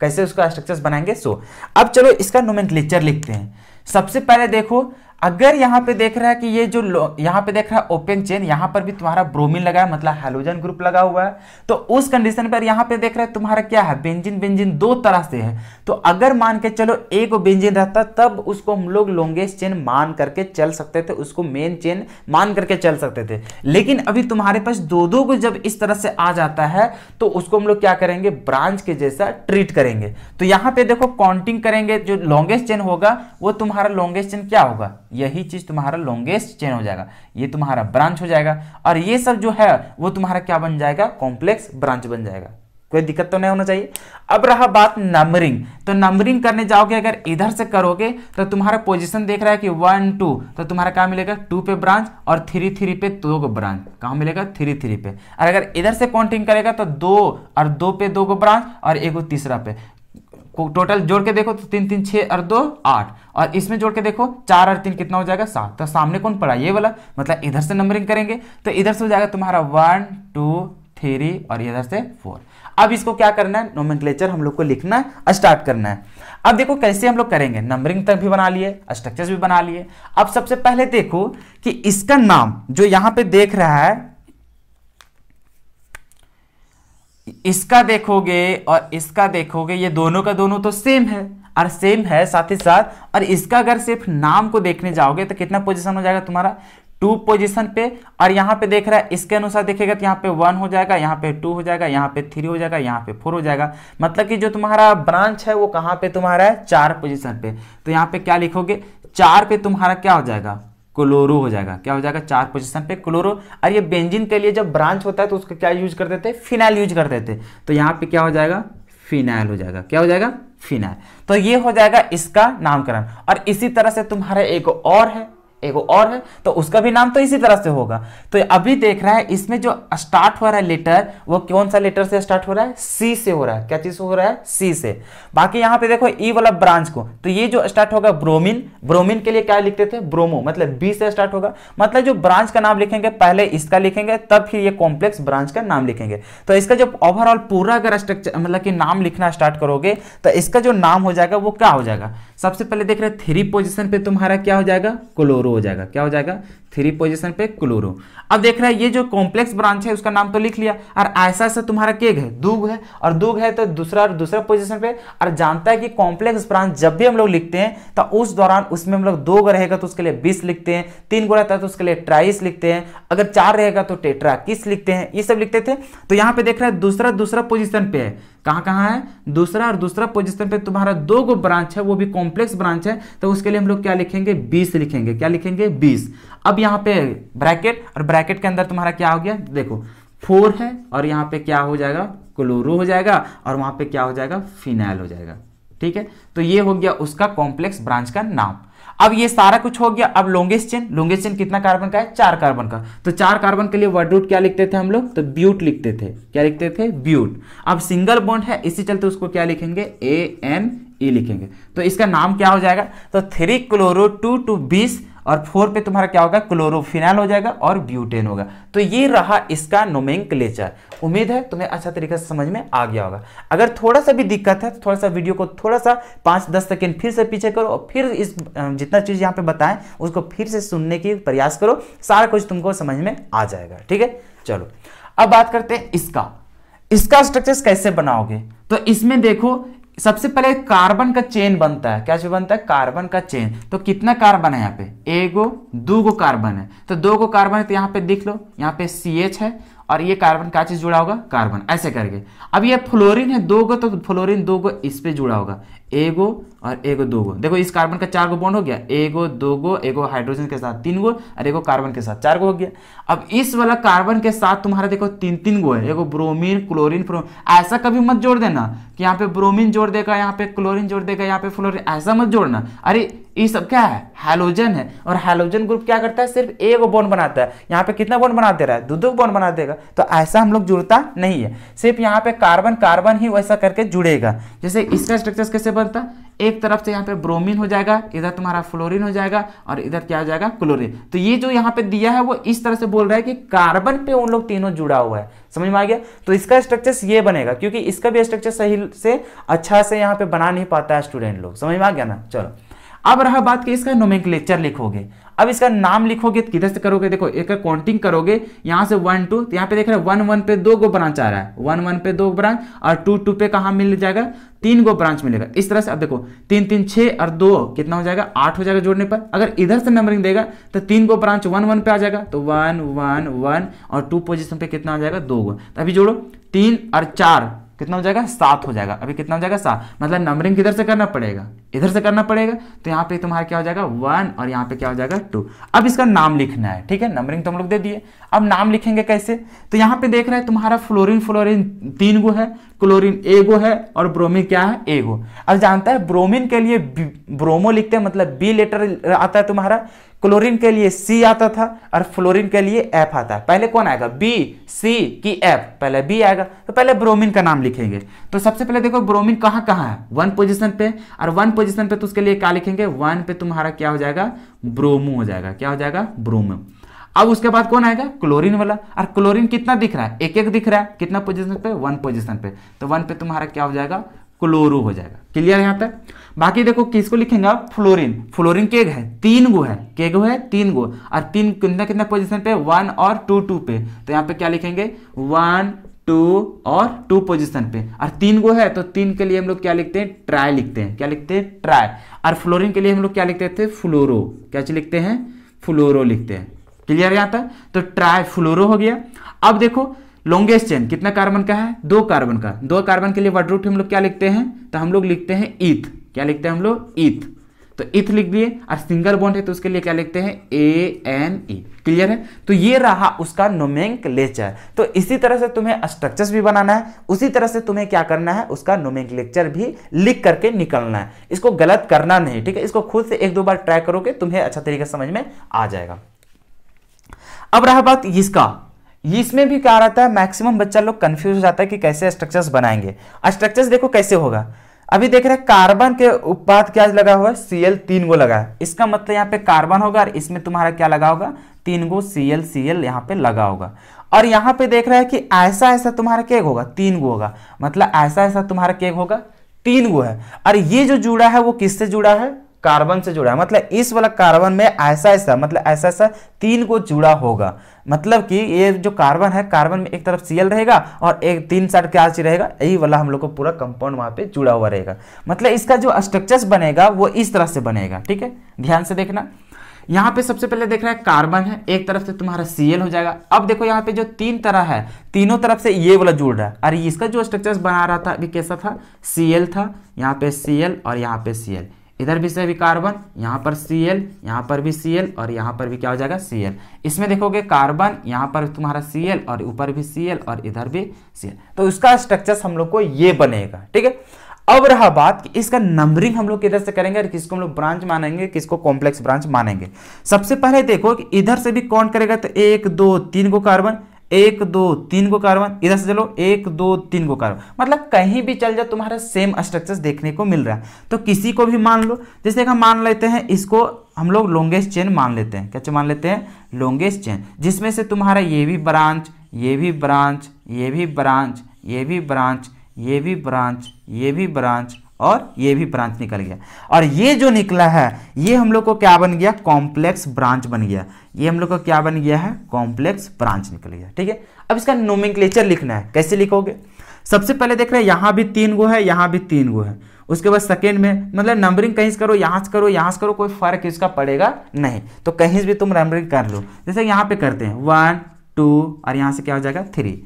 कैसे उसका स्ट्रक्चर्स बनाएंगे सो अब चलो इसका नोमेंक्लेचर लिखते हैं सबसे पहले देखो अगर यहाँ पे देख रहा है कि ये जो यहाँ पे देख रहा है ओपन चेन यहाँ पर भी तुम्हारा ब्रोमीन लगा है मतलब हेलोजन ग्रुप लगा हुआ है तो उस कंडीशन पर यहाँ पे देख रहा है तुम्हारा क्या है बेंजिन बेंजिन दो तरह से है तो अगर मान के चलो एक बेंजिन रहता तब उसको हम लोग लॉन्गेस्ट चेन मान करके चल सकते थे उसको मेन चेन मान करके चल सकते थे लेकिन अभी तुम्हारे पास दो दो को जब इस तरह से आ जाता है तो उसको हम लोग क्या करेंगे ब्रांच के जैसा ट्रीट करेंगे तो यहाँ पे देखो काउंटिंग करेंगे जो लॉन्गेस्ट चेन होगा वो तुम्हारा लॉन्गेस्ट चेन क्या होगा यही चीज़ तुम्हारा लॉन्गेस्ट चेन हो जाएगा ये तुम्हारा ब्रांच हो जाएगा और ये सब जो है वो तुम्हारा क्या बन जाएगा कॉम्प्लेक्स ब्रांच बन जाएगा कोई दिक्कत तो नहीं होना चाहिए अब रहा बात नंबरिंग तो नंबरिंग करने जाओगे अगर इधर से करोगे तो तुम्हारा पोजीशन देख रहा है कि वन टू तो तुम्हारा कहा मिलेगा टू पे ब्रांच और थ्री थ्री पे दो को ब्रांच कहा मिलेगा थ्री थ्री पे और अगर इधर से काउंटिंग करेगा तो दो और दो पे दो को ब्रांच और एक तीसरा पे टोटल जोड़ के देखो तो तीन तीन छः और दो आठ और इसमें जोड़ के देखो चार और तीन कितना हो जाएगा सात तो सामने कौन पड़ा ये वाला मतलब इधर से नंबरिंग करेंगे तो इधर से हो जाएगा तुम्हारा वन टू थ्री और इधर से फोर अब इसको क्या करना है नोमेंक्लेचर हम लोग को लिखना स्टार्ट करना है अब देखो कैसे हम लोग करेंगे नंबरिंग तक भी बना लिए स्ट्रक्चर्स भी बना लिए अब सबसे पहले देखो कि इसका नाम जो यहाँ पे देख रहा है इसका देखोगे और इसका देखोगे ये दोनों का दोनों तो सेम है और सेम है साथ ही साथ और इसका अगर सिर्फ नाम को देखने जाओगे तो कितना पोजिशन हो जाएगा तुम्हारा टू पोजिशन पे और यहाँ पे देख रहा है इसके अनुसार देखेगा तो यहाँ पे वन हो जाएगा यहाँ पे टू हो जाएगा यहाँ पे थ्री हो जाएगा यहाँ पे फोर हो जाएगा मतलब कि जो तुम्हारा ब्रांच है वो कहाँ पे तुम्हारा है चार पोजिशन पे तो यहाँ पे क्या लिखोगे चार पे तुम्हारा क्या हो जाएगा क्लोरो हो जाएगा क्या हो जाएगा चार पोजिशन पे क्लोरो और ये बेंजिन के लिए जब ब्रांच होता है तो उसका क्या यूज करते हैं फिनाइल यूज कर देते तो यहाँ पे क्या हो जाएगा फिनाइल हो जाएगा क्या हो जाएगा फिनाइल तो ये हो जाएगा इसका नामकरण और इसी तरह से तुम्हारा एक और है एगो और है तो उसका भी नाम तो इसी तरह से होगा तो अभी देख रहा है इसमें जो स्टार्ट हो रहा है लेटर वो कौन सा लेटर से स्टार्ट हो रहा है सी से हो रहा है क्या चीज हो रहा है सी से बाकी यहाँ पे देखो ई e वाला ब्रांच को तो ये जो स्टार्ट होगा ब्रोमिन ब्रोमिन के लिए क्या लिखते थे ब्रोमो मतलब बी से स्टार्ट होगा मतलब जो ब्रांच का नाम लिखेंगे पहले इसका लिखेंगे तब फिर ये कॉम्प्लेक्स ब्रांच का नाम लिखेंगे तो इसका जो ओवरऑल पूरा अगर स्ट्रक्चर मतलब कि नाम लिखना स्टार्ट करोगे तो इसका जो नाम हो जाएगा वो क्या हो जाएगा सबसे पहले देख रहे हैं थ्री पोजिशन पर तुम्हारा क्या हो जाएगा क्लोरो हो जाएगा क्या हो जाएगा थ्री पोजिशन पे क्लोरो अब देख रहे हैं ये जो कॉम्प्लेक्स ब्रांच है उसका नाम तो लिख लिया और ऐसा ऐसा तुम्हारा केग है दूग है और दूग है तो दूसरा और दूसरा पोजिशन पे और जानता है कि कॉम्प्लेक्स ब्रांच जब भी हम लोग लिखते हैं तो उस दौरान उसमें हम लोग दो रहेगा तो उसके लिए बीस लिखते हैं तीन गो रहता है तो उसके लिए ट्राइस लिखते हैं अगर चार रहेगा तो टेट्रा किस लिखते हैं ये सब लिखते थे तो यहाँ पे देख रहे हैं दूसरा दूसरा पोजिशन पे है कहाँ कहाँ है दूसरा और दूसरा पोजिशन पे तुम्हारा दो गो ब्रांच है वो भी कॉम्प्लेक्स ब्रांच है तो उसके लिए हम लोग क्या लिखेंगे बीस लिखेंगे क्या लिखेंगे बीस अब यहाँ पे ब्रैकेट और ब्रैकेट के अंदर तुम्हारा क्या हो गया देखो फोर है और यहाँ पे क्या हो जाएगा क्लोरो हो जाएगा और वहां पे क्या हो जाएगा फिनाइल हो जाएगा ठीक है तो ये हो गया उसका कॉम्प्लेक्स ब्रांच का नाम अब ये सारा कुछ हो गया अब लोंगेस्ट चेन लोंगेस्ट चेन कितना कार्बन का है चार कार्बन का तो चार कार्बन के लिए वर्ड रूट क्या लिखते थे हम लोग तो ब्यूट लिखते थे क्या लिखते थे ब्यूट अब सिंगल बॉन्ड है इसी चलते उसको क्या लिखेंगे ए एन ई लिखेंगे तो इसका नाम क्या हो जाएगा तो थ्री क्लोरो टू टू बीस और फोर पे तुम्हारा क्या होगा क्लोरोफिनाल हो जाएगा और ब्यूटेन होगा तो ये रहा इसका नोमेंक्लेचर उम्मीद है तुम्हें अच्छा तरीके से समझ में आ गया होगा अगर थोड़ा सा भी दिक्कत है तो थोड़ा सा वीडियो को थोड़ा सा पाँच दस सेकेंड फिर से पीछे करो और फिर इस जितना चीज़ यहाँ पे बताएं उसको फिर से सुनने की प्रयास करो सारा कुछ तुमको समझ में आ जाएगा ठीक है चलो अब बात करते हैं इसका इसका स्ट्रक्चर कैसे बनाओगे तो इसमें देखो सबसे पहले कार्बन का चेन बनता है क्या बनता है कार्बन का चेन तो कितना कार्बन है यहाँ पे एगो दो गो कार्बन है तो दो गो कार्बन है तो यहाँ पे दिख लो यहाँ पे सी एच है और ये कार्बन क्या चीज जुड़ा होगा कार्बन ऐसे करके अब ये फ्लोरीन है दो गो तो फ्लोरीन दो गो इस पे जुड़ा होगा एगो और एगो दो गो देखो इस कार्बन का चार गो बॉन्ड हो गया एगो दो गो एगो हाइड्रोजन के साथ तीन गो और एगो कार्बन के साथ चार गो हो गया अब इस वाला कार्बन के साथ तुम्हारा देखो तीन तीन गो है एगो ब्रोमीन क्लोरीन फ्लोरिन ऐसा कभी मत जोड़ देना कि यहाँ पे ब्रोमीन जोड़ देगा यहाँ पे क्लोरिन जोड़ देगा यहाँ पे फ्लोरिन ऐसा मत जोड़ना अरे ये सब क्या है हाइलोजन है और हाइलोजन ग्रुप क्या करता है सिर्फ एक बॉन्ड बनाता है यहाँ पे कितना बॉन्ड बना दे रहा है दो दो बॉन्ड बना देगा तो ऐसा हम लोग जुड़ता नहीं है सिर्फ यहाँ पे कार्बन कार्बन ही वैसा करके जुड़ेगा जैसे इसका स्ट्रक्चर कैसे बन बनता एक तरफ से यहाँ पे ब्रोमीन हो जाएगा इधर तुम्हारा फ्लोरीन हो जाएगा और इधर क्या हो जाएगा क्लोरीन तो ये जो यहाँ पे दिया है वो इस तरह से बोल रहा है कि कार्बन पे उन लोग तीनों जुड़ा हुआ है समझ में आ गया तो इसका स्ट्रक्चर ये बनेगा क्योंकि इसका भी स्ट्रक्चर सही से अच्छा से यहाँ पे बना नहीं पाता है स्टूडेंट लोग समझ में आ गया ना चलो अब रहा बात कि इसका नोमिक्लेचर लिखोगे अब इसका नाम लिखोगे तो किधर से करोगे देखो एक काउंटिंग करोगे यहां से वन टू तो यहाँ पे देख रहे हैं वन वन पे दो गो ब्रांच आ रहा है वन वन पे दो ब्रांच और टू टू पे कहा मिल जाएगा तीन गो ब्रांच मिलेगा इस तरह से अब देखो तीन तीन छह और दो कितना हो जाएगा आठ हो जाएगा जोड़ने पर अगर इधर से नंबरिंग देगा तो तीन गो ब्रांच वन वन पे आ जाएगा तो वन वन वन और टू पोजिशन पे कितना आ जाएगा दो गो तो अभी जोड़ो तीन और चार कितना हो जाएगा सात हो जाएगा अभी कितना हो जाएगा सात मतलब नंबरिंग किधर से करना पड़ेगा इधर से करना पड़ेगा तो यहाँ पे तुम्हारा क्या हो जाएगा वन और यहाँ पे क्या हो जाएगा टू अब इसका नाम लिखना है ठीक है नंबरिंग तो हम लोग दे दिए अब नाम लिखेंगे कैसे तो यहाँ पे देख रहे हैं तुम्हारा फ्लोरिन फ्लोरिन तीन गो है क्लोरीन एगो है और ब्रोमीन क्या है एगो अब जानता है ब्रोमीन के लिए ब्रोमो लिखते हैं मतलब बी लेटर आता है तुम्हारा क्लोरीन के लिए सी आता था और फ्लोरीन के लिए एफ आता है पहले कौन आएगा बी सी की एफ पहले बी आएगा तो पहले ब्रोमीन का नाम लिखेंगे तो सबसे पहले देखो ब्रोमीन कहाँ कहाँ है वन पोजिशन पे और वन पोजिशन पे तो उसके लिए क्या लिखेंगे वन पे तुम्हारा क्या हो जाएगा ब्रोमो हो जाएगा क्या हो जाएगा ब्रोमो अब उसके बाद कौन आएगा क्लोरीन वाला और क्लोरीन कितना दिख रहा है एक एक दिख रहा है कितना पोजिशन पे वन पोजिशन पे तो वन पे तुम्हारा क्या हो जाएगा क्लोरो हो जाएगा क्लियर यहाँ पे बाकी देखो किसको लिखेंगे आप फ्लोरिन फ्लोरिन केग है तीन गो है के गो है तीन गो और तीन कितना कितना पोजिशन पे वन और टू टू पे तो यहाँ पे क्या लिखेंगे वन टू और टू पोजिशन पे और तीन गो है तो तीन के लिए हम लोग क्या लिखते हैं ट्राई लिखते हैं क्या लिखते हैं ट्राई और फ्लोरिन के लिए हम लोग क्या लिखते थे फ्लोरो क्या लिखते हैं फ्लोरो लिखते हैं क्लियर यहां तक तो ट्राईफ्लोरो हो गया अब देखो लॉन्गेस्ट चेन कितना कार्बन का है दो कार्बन का दो कार्बन के लिए वर्ड रूट हम लोग क्या लिखते हैं तो हम लोग लिखते हैं इथ क्या लिखते हैं हम लोग इथ तो इथ लिख दिए और सिंगल बॉन्ड है तो उसके लिए क्या लिखते हैं ए एन ई क्लियर है तो ये रहा उसका नोमेंक तो इसी तरह से तुम्हें स्ट्रक्चर्स भी बनाना है उसी तरह से तुम्हें क्या करना है उसका नोमेंक लेक्चर भी लिख करके निकलना है इसको गलत करना नहीं ठीक है इसको खुद से एक दो बार ट्राई करोगे तुम्हें अच्छा तरीके समझ में आ जाएगा अब रहा बात इसका इसमें भी क्या रहता है मैक्सिमम बच्चा लोग कंफ्यूज हो जाता है कि कैसे स्ट्रक्चर्स बनाएंगे स्ट्रक्चर्स देखो कैसे होगा अभी देख रहे हैं कार्बन के उत्पाद क्या लगा हुआ है सीएल तीन गो लगा है इसका मतलब यहाँ पे कार्बन होगा और इसमें तुम्हारा क्या लगा होगा तीन गो सी एल सी एल यहाँ पे लगा होगा और यहाँ पे देख रहा है कि ऐसा ऐसा तुम्हारा केक होगा तीन गो होगा मतलब ऐसा ऐसा तुम्हारा केक होगा तीन गो है और ये जो जुड़ा है वो किससे जुड़ा है कार्बन से जुड़ा है मतलब इस वाला कार्बन में ऐसा ऐसा मतलब ऐसा ऐसा तीन को जुड़ा होगा मतलब कि ये जो कार्बन है कार्बन में एक तरफ सीएल रहेगा और एक तीन साइड क्या चीज रहेगा यही वाला हम लोग को पूरा कंपाउंड वहां पे जुड़ा हुआ रहेगा मतलब इसका जो स्ट्रक्चर बनेगा वो इस तरह से बनेगा ठीक है ध्यान से देखना यहाँ पे सबसे पहले देख रहा है कार्बन है एक तरफ से तुम्हारा सीएल हो जाएगा अब देखो यहाँ पे जो तीन तरह है तीनों तरफ से ये वाला जुड़ रहा है अरे इसका जो स्ट्रक्चर बना रहा था अभी कैसा था सीएल था यहाँ पे सीएल और यहाँ पे सीएल इधर भी से भी कार्बन यहाँ पर सी एल यहाँ पर भी सी एल और यहाँ पर भी क्या हो जाएगा सी एल इसमें देखोगे कार्बन यहाँ पर तुम्हारा सी एल और ऊपर भी सी एल और इधर भी सी एल तो उसका स्ट्रक्चर हम लोग को ये बनेगा ठीक है अब रहा बात कि इसका नंबरिंग हम लोग किधर से करेंगे और किसको हम लोग ब्रांच मानेंगे किसको कॉम्प्लेक्स ब्रांच मानेंगे सबसे पहले देखो कि इधर से भी कौन करेगा तो एक दो तीन को कार्बन एक दो तीन को कार्बन इधर से चलो एक दो तीन को कार्बन मतलब कहीं भी चल जाओ तुम्हारा सेम स्ट्रक्चर देखने को मिल रहा है तो किसी को भी मान लो जैसे हम मान लेते हैं इसको हम लोग लॉन्गेस्ट चेन मान लेते हैं क्या मान लेते हैं लॉन्गेस्ट चेन जिसमें से तुम्हारा ये भी ब्रांच ये भी ब्रांच ये भी ब्रांच ये भी ब्रांच ये भी ब्रांच ये भी ब्रांच और ये भी ब्रांच निकल गया और ये जो निकला है ये हम लोग को क्या बन गया कॉम्प्लेक्स ब्रांच बन गया ये हम लोग को क्या बन गया है कॉम्प्लेक्स ब्रांच निकल गया ठीक है अब इसका नोमिंग्लेचर लिखना है कैसे लिखोगे सबसे पहले देख रहे हैं यहां भी तीन गो है यहां भी तीन गो है उसके बाद सेकेंड में मतलब नंबरिंग कहीं से करो यहां से करो यहाँ से करो कोई फर्क इसका पड़ेगा नहीं तो कहीं से भी तुम नंबरिंग कर लो जैसे यहां पे करते हैं वन टू और यहाँ से क्या हो जाएगा थ्री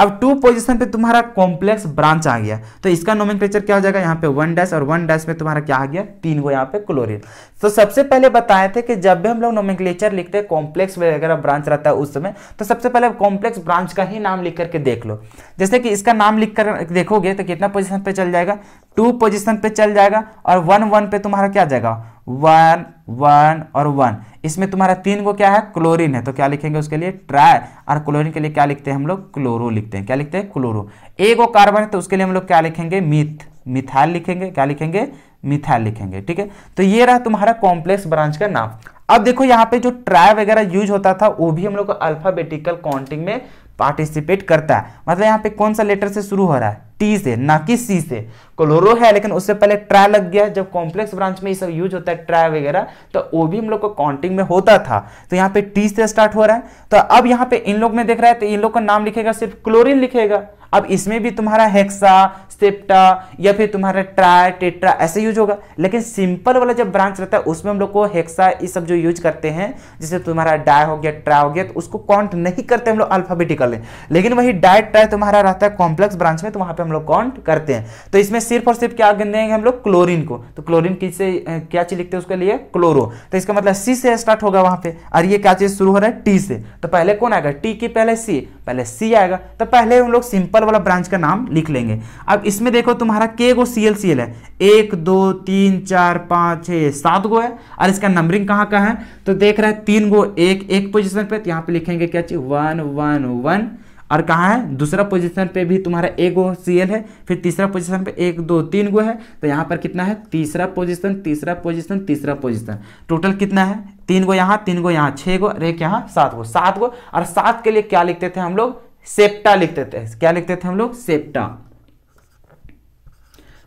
अब टू पोजीशन पे तुम्हारा कॉम्प्लेक्स ब्रांच आ गया तो इसका नोमेनक्लेचर क्या हो जाएगा यहाँ पे वन डैश और वन डैश में तुम्हारा क्या आ गया तीन गो यहाँ पे क्लोरीन तो सबसे पहले बताए थे कि जब भी हम लोग नोमेनक्लेचर लिखते हैं कॉम्प्लेक्स वगैरह ब्रांच रहता है उस समय तो सबसे पहले कॉम्प्लेक्स ब्रांच का ही नाम लिख करके देख लो जैसे कि इसका नाम लिख कर देखोगे तो कितना पोजिशन पर चल जाएगा टू पोजिशन पे चल जाएगा और वन वन पे तुम्हारा क्या जाएगा वन वन और वन इसमें तुम्हारा तीन को क्या है क्लोरीन है तो क्या लिखेंगे उसके लिए ट्राई और क्लोरीन के लिए क्या लिखते हैं हम लोग क्लोरो लिखते हैं क्या लिखते हैं क्लोरो ए को कार्बन है तो उसके लिए हम लोग क्या लिखेंगे मिथ मिथाइल लिखेंगे क्या लिखेंगे मिथाइल लिखेंगे ठीक है तो ये रहा तुम्हारा कॉम्प्लेक्स ब्रांच का नाम अब देखो यहाँ पे जो ट्राई वगैरह यूज होता था वो भी हम लोग को अल्फाबेटिकल काउंटिंग में पार्टिसिपेट करता है मतलब यहाँ पे कौन सा लेटर से शुरू हो रहा है टी से ना कि सी से क्लोरो है लेकिन उससे पहले ट्राय लग गया जब कॉम्प्लेक्स ब्रांच में ये सब यूज होता है ट्राय वगैरह तो वो भी हम लोग को काउंटिंग में होता था तो यहाँ पे टी से स्टार्ट हो रहा है तो अब यहाँ पे इन लोग में देख रहा है तो इन लोग का नाम लिखेगा सिर्फ क्लोरिन लिखेगा अब इसमें भी तुम्हारा हेक्सा सेप्टा या फिर तुम्हारा ट्रा टेट्रा ऐसे यूज होगा लेकिन सिंपल वाला जब ब्रांच रहता है उसमें हम लोग को हेक्सा ये सब जो यूज करते हैं जैसे तुम्हारा डाय हो गया ट्रा हो गया तो उसको काउंट नहीं करते हम लोग अल्फाबेटिकल लेकिन वही डाय ट्राई तुम्हारा रहता है कॉम्प्लेक्स ब्रांच में तो वहां पर हम लोग काउंट करते हैं तो इसमें सिर्फ और सिर्फ क्या हैं हम लोग क्लोरिन को तो क्लोरिन किससे क्या चीज लिखते हैं उसके लिए क्लोरो तो इसका मतलब सी से स्टार्ट होगा वहां पर और ये क्या चीज शुरू हो रहा है टी से तो पहले कौन आएगा टी की पहले सी पहले सी आएगा तो पहले हम लोग सिंपल वाला ब्रांच का नाम लिख लेंगे अब इसमें देखो तुम्हारा के गो सी एल सी एल है एक दो तीन चार पाँच छः सात गो है और इसका नंबरिंग कहाँ का है तो देख रहे हैं तीन गो एक एक पोजीशन पे तो यहाँ पे लिखेंगे क्या चीज वन वन वन और कहाँ है दूसरा पोजीशन पे भी तुम्हारा एक गो सी एल है फिर तीसरा पोजीशन पे एक दो तीन गो है तो यहाँ पर कितना है तीसरा पोजिशन तीसरा पोजिशन तीसरा पोजिशन टोटल कितना है तीन गो यहाँ तीन गो यहाँ छः गो एक यहाँ सात गो सात गो और सात के लिए क्या लिखते थे हम लोग सेप्टा लिखते थे क्या लिखते थे हम लोग सेप्टा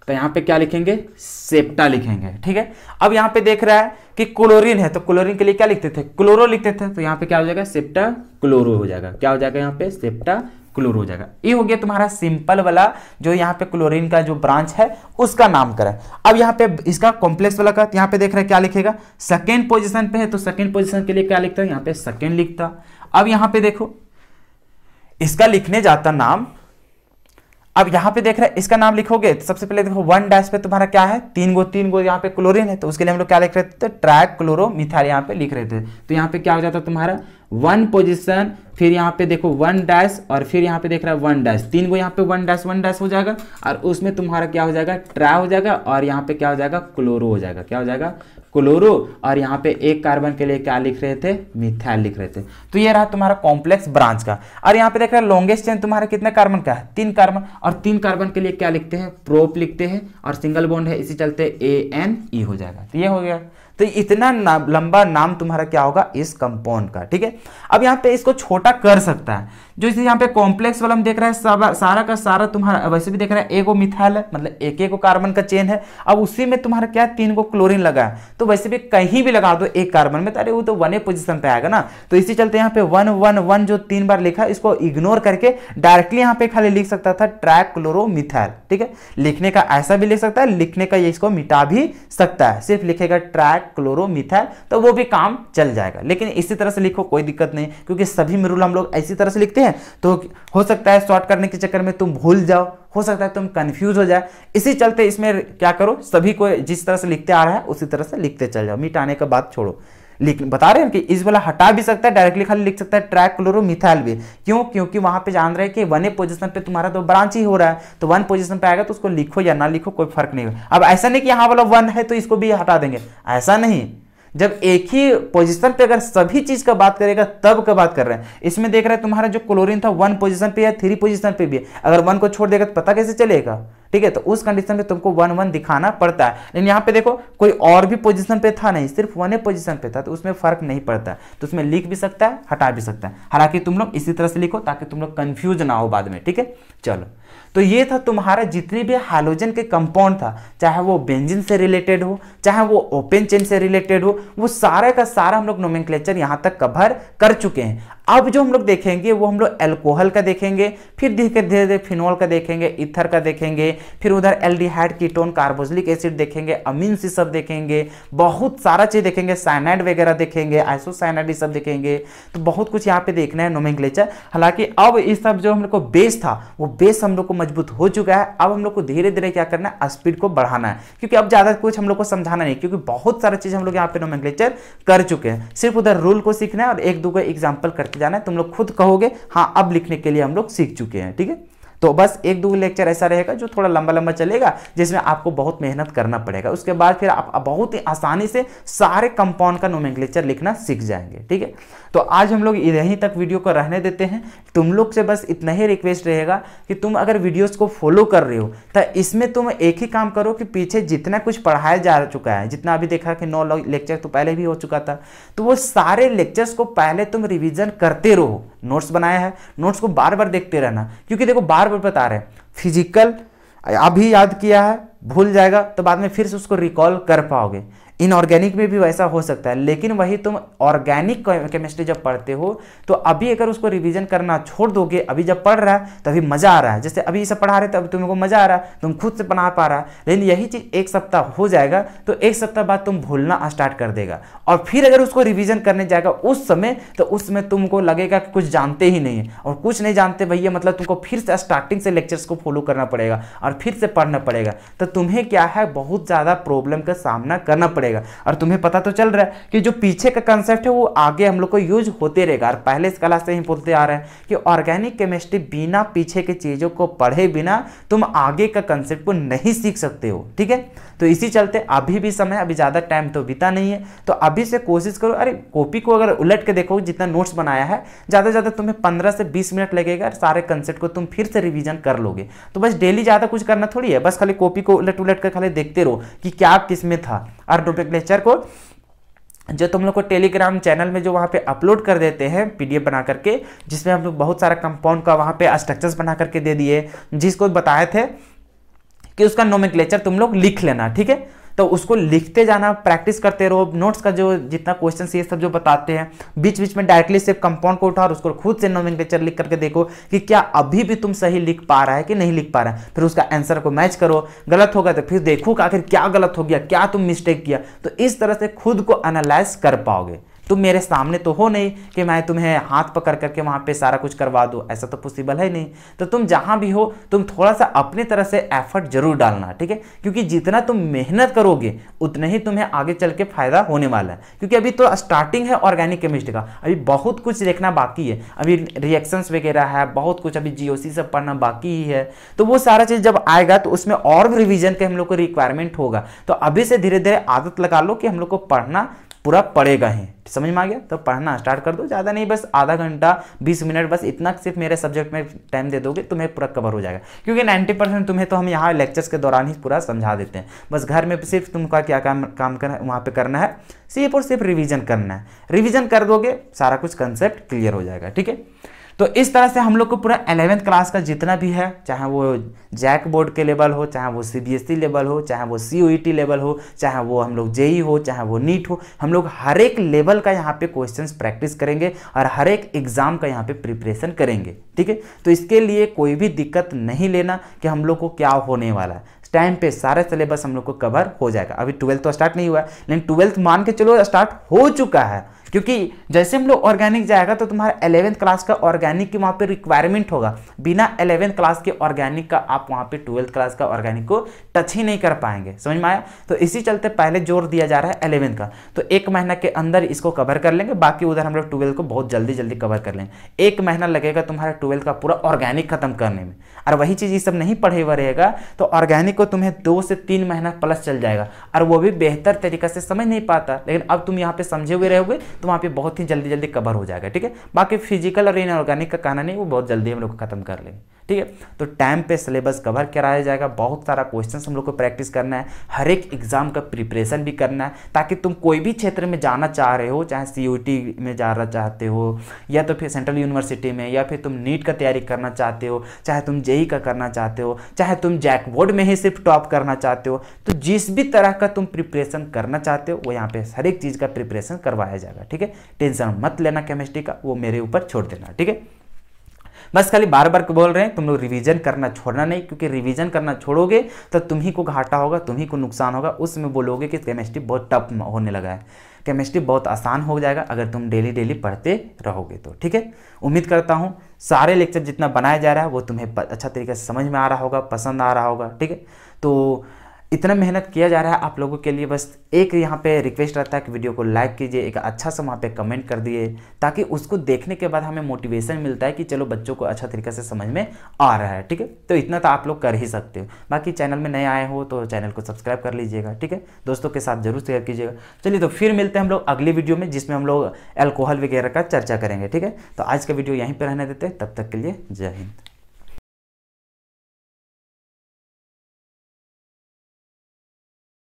तो यहां पे क्या लिखेंगे सेप्टा लिखेंगे ठीक है अब यहां पे देख रहा है कि क्लोरीन है तो क्लोरीन के लिए क्या लिखते थे क्लोरो लिखते थे तो यहां पे क्या हो जाएगा सेप्टा क्लोरो हो जाएगा क्या हो जाएगा यहां पे सेप्टा क्लोर हो जाएगा ये हो गया तुम्हारा सिंपल वाला जो यहाँ पे क्लोरीन का जो ब्रांच है उसका नाम नामकरण अब यहाँ पे इसका कॉम्प्लेक्स वाला का तो यहाँ पे देख रहे क्या लिखेगा सेकेंड पोजिशन पे है तो सेकेंड पोजिशन के लिए क्या लिखता है यहाँ पे सेकेंड लिखता अब यहाँ पे देखो इसका लिखने जाता नाम अब यहाँ पे देख रहे हैं इसका नाम लिखोगे तो सबसे पहले देखो वन डैश पे तुम्हारा क्या है तीन गो तीन गो यहाँ पे क्लोरीन है तो उसके लिए हम लोग क्या लिख रहे थे ट्रैक क्लोरोमिथाइल यहाँ पे लिख रहे थे तो यहाँ पे क्या हो जाता तुम्हारा वन पोजिशन फिर यहाँ पे देखो वन डैश और फिर यहाँ पे देख रहा है वन डैश तीन गो यहाँ पे वन डैश वन डैश हो जाएगा और उसमें तुम्हारा क्या हो जाएगा ट्रा हो जाएगा और यहाँ पे क्या हो जाएगा क्लोरो हो जाएगा क्या हो जाएगा क्लोरो और यहाँ पे एक कार्बन के लिए क्या लिख रहे थे मिथाइल लिख रहे थे तो ये रहा तुम्हारा कॉम्प्लेक्स ब्रांच का और यहाँ पे देख रहे लॉन्गेस्ट चेन तुम्हारे कितने कार्बन का है तीन कार्बन और तीन कार्बन के लिए क्या लिखते हैं प्रोप लिखते हैं और सिंगल बॉन्ड है इसी चलते ए एन ई हो जाएगा तो ये हो गया तो इतना ना, लंबा नाम तुम्हारा क्या होगा इस कंपाउंड का ठीक है अब यहाँ पे इसको छोटा कर सकता है जो इसे यहाँ पे कॉम्प्लेक्स वाला हम देख रहे हैं सारा, का सारा तुम्हारा वैसे भी देख रहे हैं एगो मिथाइल है मतलब एक एक कार्बन का चेन है अब उसी में तुम्हारा क्या तीन को क्लोरीन लगा है तो वैसे भी कहीं भी लगा दो एक कार्बन में तो अरे वो तो वन पोजिशन पे आएगा ना तो इसी चलते यहाँ पे वन वन वन जो तीन बार लिखा इसको इग्नोर करके डायरेक्टली यहाँ पे खाली लिख सकता था ट्रैक क्लोरो ट्रैक्लोरोमिथाइल ठीक है लिखने का ऐसा भी लिख सकता है लिखने का ये इसको मिटा भी सकता है सिर्फ लिखेगा ट्रैक क्लोरो ट्रैक्लोरोमिथाइल तो वो भी काम चल जाएगा लेकिन इसी तरह से लिखो कोई दिक्कत नहीं क्योंकि सभी में हम लोग इसी तरह से लिखते हैं है तो हो सकता है शॉर्ट करने के चक्कर में तुम भूल जाओ हो सकता है तुम कंफ्यूज हो जाए इसी चलते इसमें क्या करो सभी को जिस तरह से लिखते आ रहा है उसी तरह से लिखते चल जाओ मिटाने का बात छोड़ो लेकिन बता रहे हैं कि इस वाला हटा भी सकता है डायरेक्टली खाली लिख सकता है ट्रैक क्लोरो मिथाइल भी क्यों क्योंकि वहां पे जान रहे हैं कि वन ए पोजिशन पे तुम्हारा तो ब्रांच ही हो रहा है तो वन पोजिशन पे आएगा तो उसको लिखो या ना लिखो कोई फर्क नहीं होगा अब ऐसा नहीं कि यहाँ वाला वन है तो इसको भी हटा देंगे ऐसा नहीं जब एक ही पोजीशन पे अगर सभी चीज का बात करेगा तब का बात कर रहे हैं इसमें देख रहे हैं तुम्हारा जो क्लोरीन था वन पोजीशन पे या थ्री पोजीशन पे भी है अगर वन को छोड़ देगा तो पता कैसे चलेगा ठीक है तो उस कंडीशन में तुमको वन वन दिखाना पड़ता है लेकिन यहाँ पे देखो कोई और भी पोजीशन पे था नहीं सिर्फ वन ही पोजिशन पे था तो उसमें फर्क नहीं पड़ता तो उसमें लिख भी सकता है हटा भी सकता है हालांकि तुम लोग इसी तरह से लिखो ताकि तुम लोग कन्फ्यूज ना हो बाद में ठीक है चलो तो ये था तुम्हारा जितने भी हाइलोजन के कंपाउंड था चाहे वो बेंजिन से रिलेटेड हो चाहे वो ओपन चेन से रिलेटेड हो वो सारे का सारा हम लोग नोमिनक्लेचर यहाँ तक कवर कर चुके हैं अब जो हम लोग देखेंगे वो हम लोग एल्कोहल का देखेंगे फिर धीरे धीरे धीरे फिनोल का देखेंगे इथर का देखेंगे फिर उधर एल्डिहाइड कीटोन कार्बोजलिक एसिड देखेंगे अमीन ये सब देखेंगे बहुत सारा चीज़ देखेंगे साइनाइड वगैरह देखेंगे आइसोसाइनाइड ये सब देखेंगे तो बहुत कुछ यहाँ पे देखना है नोमेंग्लेचर हालांकि अब ये सब जो हम लोग को बेस था वो बेस हम लोग को मजबूत हो चुका है अब हम लोग को धीरे धीरे क्या करना है स्पीड को बढ़ाना है क्योंकि अब ज़्यादा कुछ हम लोग को समझाना नहीं क्योंकि बहुत सारा चीज़ हम लोग यहाँ पे नोमेंग्लेचर कर चुके हैं सिर्फ उधर रूल को सीखना है और एक दो का एग्जाम्पल करके जाना है तुम लोग खुद कहोगे हाँ अब लिखने के लिए हम लोग सीख चुके हैं ठीक है तो बस एक दो लेक्चर ऐसा रहेगा जो थोड़ा लंबा लंबा चलेगा जिसमें आपको बहुत मेहनत करना पड़ेगा उसके बाद फिर आप बहुत ही आसानी से सारे कंपाउंड का नोमेंगलेक्चर लिखना सीख जाएंगे ठीक है तो आज हम लोग यहीं तक वीडियो को रहने देते हैं तुम लोग से बस इतना ही रिक्वेस्ट रहेगा कि तुम अगर वीडियोस को फॉलो कर रहे हो तो इसमें तुम एक ही काम करो कि पीछे जितना कुछ पढ़ाया जा चुका है जितना अभी देखा कि नौ लेक्चर तो पहले भी हो चुका था तो वो सारे लेक्चर्स को पहले तुम रिविजन करते रहो नोट्स बनाया है नोट्स को बार बार देखते रहना क्योंकि देखो बार बार बता रहे हैं फिजिकल अभी याद किया है भूल जाएगा तो बाद में फिर से उसको रिकॉल कर पाओगे इनऑर्गेनिक में भी वैसा हो सकता है लेकिन वही तुम ऑर्गेनिक केमिस्ट्री जब पढ़ते हो तो अभी अगर उसको रिवीजन करना छोड़ दोगे अभी जब पढ़ रहा है तो अभी मज़ा आ रहा है जैसे अभी इसे पढ़ा रहे तो अभी तुमको मज़ा आ रहा है तुम खुद से पढ़ा पा रहा है लेकिन यही चीज़ एक सप्ताह हो जाएगा तो एक सप्ताह बाद तुम भूलना स्टार्ट कर देगा और फिर अगर उसको रिविज़न करने जाएगा उस समय तो उसमें तुमको लगेगा कि कुछ जानते ही नहीं है और कुछ नहीं जानते भैया मतलब तुमको फिर से स्टार्टिंग से लेक्चर्स को फॉलो करना पड़ेगा और फिर से पढ़ना पड़ेगा तो तुम्हें क्या है बहुत ज़्यादा प्रॉब्लम का सामना करना पड़ेगा पड़ेगा और तुम्हें पता तो चल रहा है कि जो पीछे का कंसेप्ट है वो आगे हम लोग को यूज होते रहेगा और पहले इस क्लास से ही बोलते आ रहे हैं कि ऑर्गेनिक केमिस्ट्री बिना पीछे के चीज़ों को पढ़े बिना तुम आगे का कंसेप्ट को नहीं सीख सकते हो ठीक है तो इसी चलते अभी भी समय अभी ज़्यादा टाइम तो बीता नहीं है तो अभी से कोशिश करो अरे कॉपी को अगर उलट के देखो जितना नोट्स बनाया है ज़्यादा से ज़्यादा तुम्हें पंद्रह से बीस मिनट लगेगा और सारे कंसेप्ट को तुम फिर से रिविजन कर लोगे तो बस डेली ज़्यादा कुछ करना थोड़ी है बस खाली कॉपी को उलट उलट कर खाली देखते रहो कि क्या किस में था और लेक्चर को जो तुम लोग को टेलीग्राम चैनल में जो वहाँ पे अपलोड कर देते हैं पीडीएफ बना करके जिसमें हम लोग बहुत सारा कंपाउंड का वहाँ पे स्ट्रक्चर्स बना करके दे दिए जिसको बताए थे कि उसका नोमिक्लेचर तुम लोग लिख लेना ठीक है तो उसको लिखते जाना प्रैक्टिस करते रहो नोट्स का जो जितना क्वेश्चन ये सब जो बताते हैं बीच बीच में डायरेक्टली सिर्फ कंपाउंड को उठा और उसको खुद से नोमिक्लेचर लिख करके देखो कि क्या अभी भी तुम सही लिख पा रहा है कि नहीं लिख पा रहा है फिर उसका आंसर को मैच करो गलत होगा तो फिर देखो आखिर क्या गलत हो गया क्या तुम मिस्टेक किया तो इस तरह से खुद को एनालाइज कर पाओगे तुम मेरे सामने तो हो नहीं कि मैं तुम्हें हाथ पकड़ करके वहाँ पे सारा कुछ करवा दूँ ऐसा तो पॉसिबल है नहीं तो तुम जहाँ भी हो तुम थोड़ा सा अपनी तरह से एफर्ट जरूर डालना ठीक है क्योंकि जितना तुम मेहनत करोगे उतना ही तुम्हें आगे चल के फायदा होने वाला है क्योंकि अभी तो स्टार्टिंग है ऑर्गेनिक केमिस्ट्री का अभी बहुत कुछ देखना बाकी है अभी रिएक्शंस वगैरह है बहुत कुछ अभी जी सब पढ़ना बाकी ही है तो वो सारा चीज़ जब आएगा तो उसमें और भी रिविजन के हम लोग को रिक्वायरमेंट होगा तो अभी से धीरे धीरे आदत लगा लो कि हम लोग को पढ़ना पूरा पढ़ेगा ही समझ में आ गया तो पढ़ना स्टार्ट कर दो ज़्यादा नहीं बस आधा घंटा बीस मिनट बस इतना सिर्फ मेरे सब्जेक्ट में टाइम दे दोगे तुम्हें पूरा कवर हो जाएगा क्योंकि नाइन्टी परसेंट तुम्हें तो हम यहाँ लेक्चर्स के दौरान ही पूरा समझा देते हैं बस घर में सिर्फ तुमका क्या काम काम करना है वहाँ पर करना है सिर्फ और सिर्फ रिविज़न करना है रिविज़न कर दोगे सारा कुछ कंसेप्ट क्लियर हो जाएगा ठीक है तो इस तरह से हम लोग को पूरा एलेवेंथ क्लास का जितना भी है चाहे वो जैक बोर्ड के लेवल हो चाहे वो सीबीएसई लेवल e हो चाहे वो सी लेवल e हो चाहे वो हम लोग जेई e हो चाहे वो नीट हो हम लोग हर एक लेवल का यहाँ पे क्वेश्चन प्रैक्टिस करेंगे और हर एक एग्ज़ाम का यहाँ पे प्रिपरेशन करेंगे ठीक है तो इसके लिए कोई भी दिक्कत नहीं लेना कि हम लोग को क्या होने वाला है टाइम पे सारा सिलेबस हम लोग को कवर हो जाएगा अभी ट्वेल्थ तो स्टार्ट नहीं हुआ है लेकिन ट्वेल्थ मान के चलो स्टार्ट हो चुका है क्योंकि जैसे हम लोग ऑर्गेनिक जाएगा तो तुम्हारा एलेवेंथ क्लास का ऑर्गेनिक की वहाँ पे रिक्वायरमेंट होगा बिना एलेवेंथ क्लास के ऑर्गेनिक का आप वहाँ पे ट्वेल्थ क्लास का ऑर्गेनिक को टच ही नहीं कर पाएंगे समझ में आया तो इसी चलते पहले जोर दिया जा रहा है एलेवेंथ का तो एक महीना के अंदर इसको कवर कर लेंगे बाकी उधर हम लोग ट्वेल्थ को बहुत जल्दी जल्दी कवर कर लेंगे एक महीना लगेगा तुम्हारा ट्वेल्थ का पूरा ऑर्गेनिक खत्म करने में और वही चीज़ ये सब नहीं पढ़े हुआ रहेगा तो ऑर्गेनिक को तुम्हें दो से तीन महीना प्लस चल जाएगा और वो भी बेहतर तरीका से समझ नहीं पाता लेकिन अब तुम यहाँ पे समझे हुए रहोगे तो वहाँ पे बहुत ही जल्दी जल्दी कवर हो जाएगा ठीक है बाकी फिजिकल और इनऑर्गेनिक का कहना नहीं वो बहुत जल्दी हम लोग खत्म कर लेंगे ठीक है तो टाइम पे सिलेबस कवर कराया जाएगा बहुत सारा क्वेश्चन हम लोग को प्रैक्टिस करना है हर एक एग्ज़ाम का प्रिपरेशन भी करना है ताकि तुम कोई भी क्षेत्र में जाना चाह रहे हो चाहे सी में जाना चाहते हो या तो फिर सेंट्रल यूनिवर्सिटी में या फिर तुम नीट का तैयारी करना चाहते हो चाहे तुम जेई e e का करना चाहते हो चाहे तुम जैकबोर्ड में ही सिर्फ टॉप करना चाहते हो तो जिस भी तरह का तुम प्रिपरेशन करना चाहते हो वो यहाँ पे हर एक चीज़ का प्रिपरेशन करवाया जाएगा ठीक है टेंशन मत लेना केमिस्ट्री का वो मेरे ऊपर छोड़ देना ठीक है बस खाली बार बार बोल रहे हैं तुम लोग रिविजन करना छोड़ना नहीं क्योंकि रिविजन करना छोड़ोगे तो तुम्ही को घाटा होगा तुम्ही को नुकसान होगा उसमें बोलोगे कि केमिस्ट्री बहुत टफ होने लगा है केमिस्ट्री बहुत आसान हो जाएगा अगर तुम डेली डेली पढ़ते रहोगे तो ठीक है उम्मीद करता हूँ सारे लेक्चर जितना बनाया जा रहा है वो तुम्हें अच्छा तरीके से समझ में आ रहा होगा पसंद आ रहा होगा ठीक है तो इतना मेहनत किया जा रहा है आप लोगों के लिए बस एक यहाँ पे रिक्वेस्ट रहता है कि वीडियो को लाइक कीजिए एक अच्छा सा वहाँ पे कमेंट कर दिए ताकि उसको देखने के बाद हमें मोटिवेशन मिलता है कि चलो बच्चों को अच्छा तरीके से समझ में आ रहा है ठीक है तो इतना तो आप लोग कर ही सकते हो बाकी चैनल में नए आए हो तो चैनल को सब्सक्राइब कर लीजिएगा ठीक है दोस्तों के साथ जरूर शेयर कीजिएगा चलिए तो फिर मिलते हैं हम लोग अगली वीडियो में जिसमें हम लोग एल्कोहल वगैरह का चर्चा करेंगे ठीक है तो आज का वीडियो यहीं पर रहने देते तब तक के लिए जय हिंद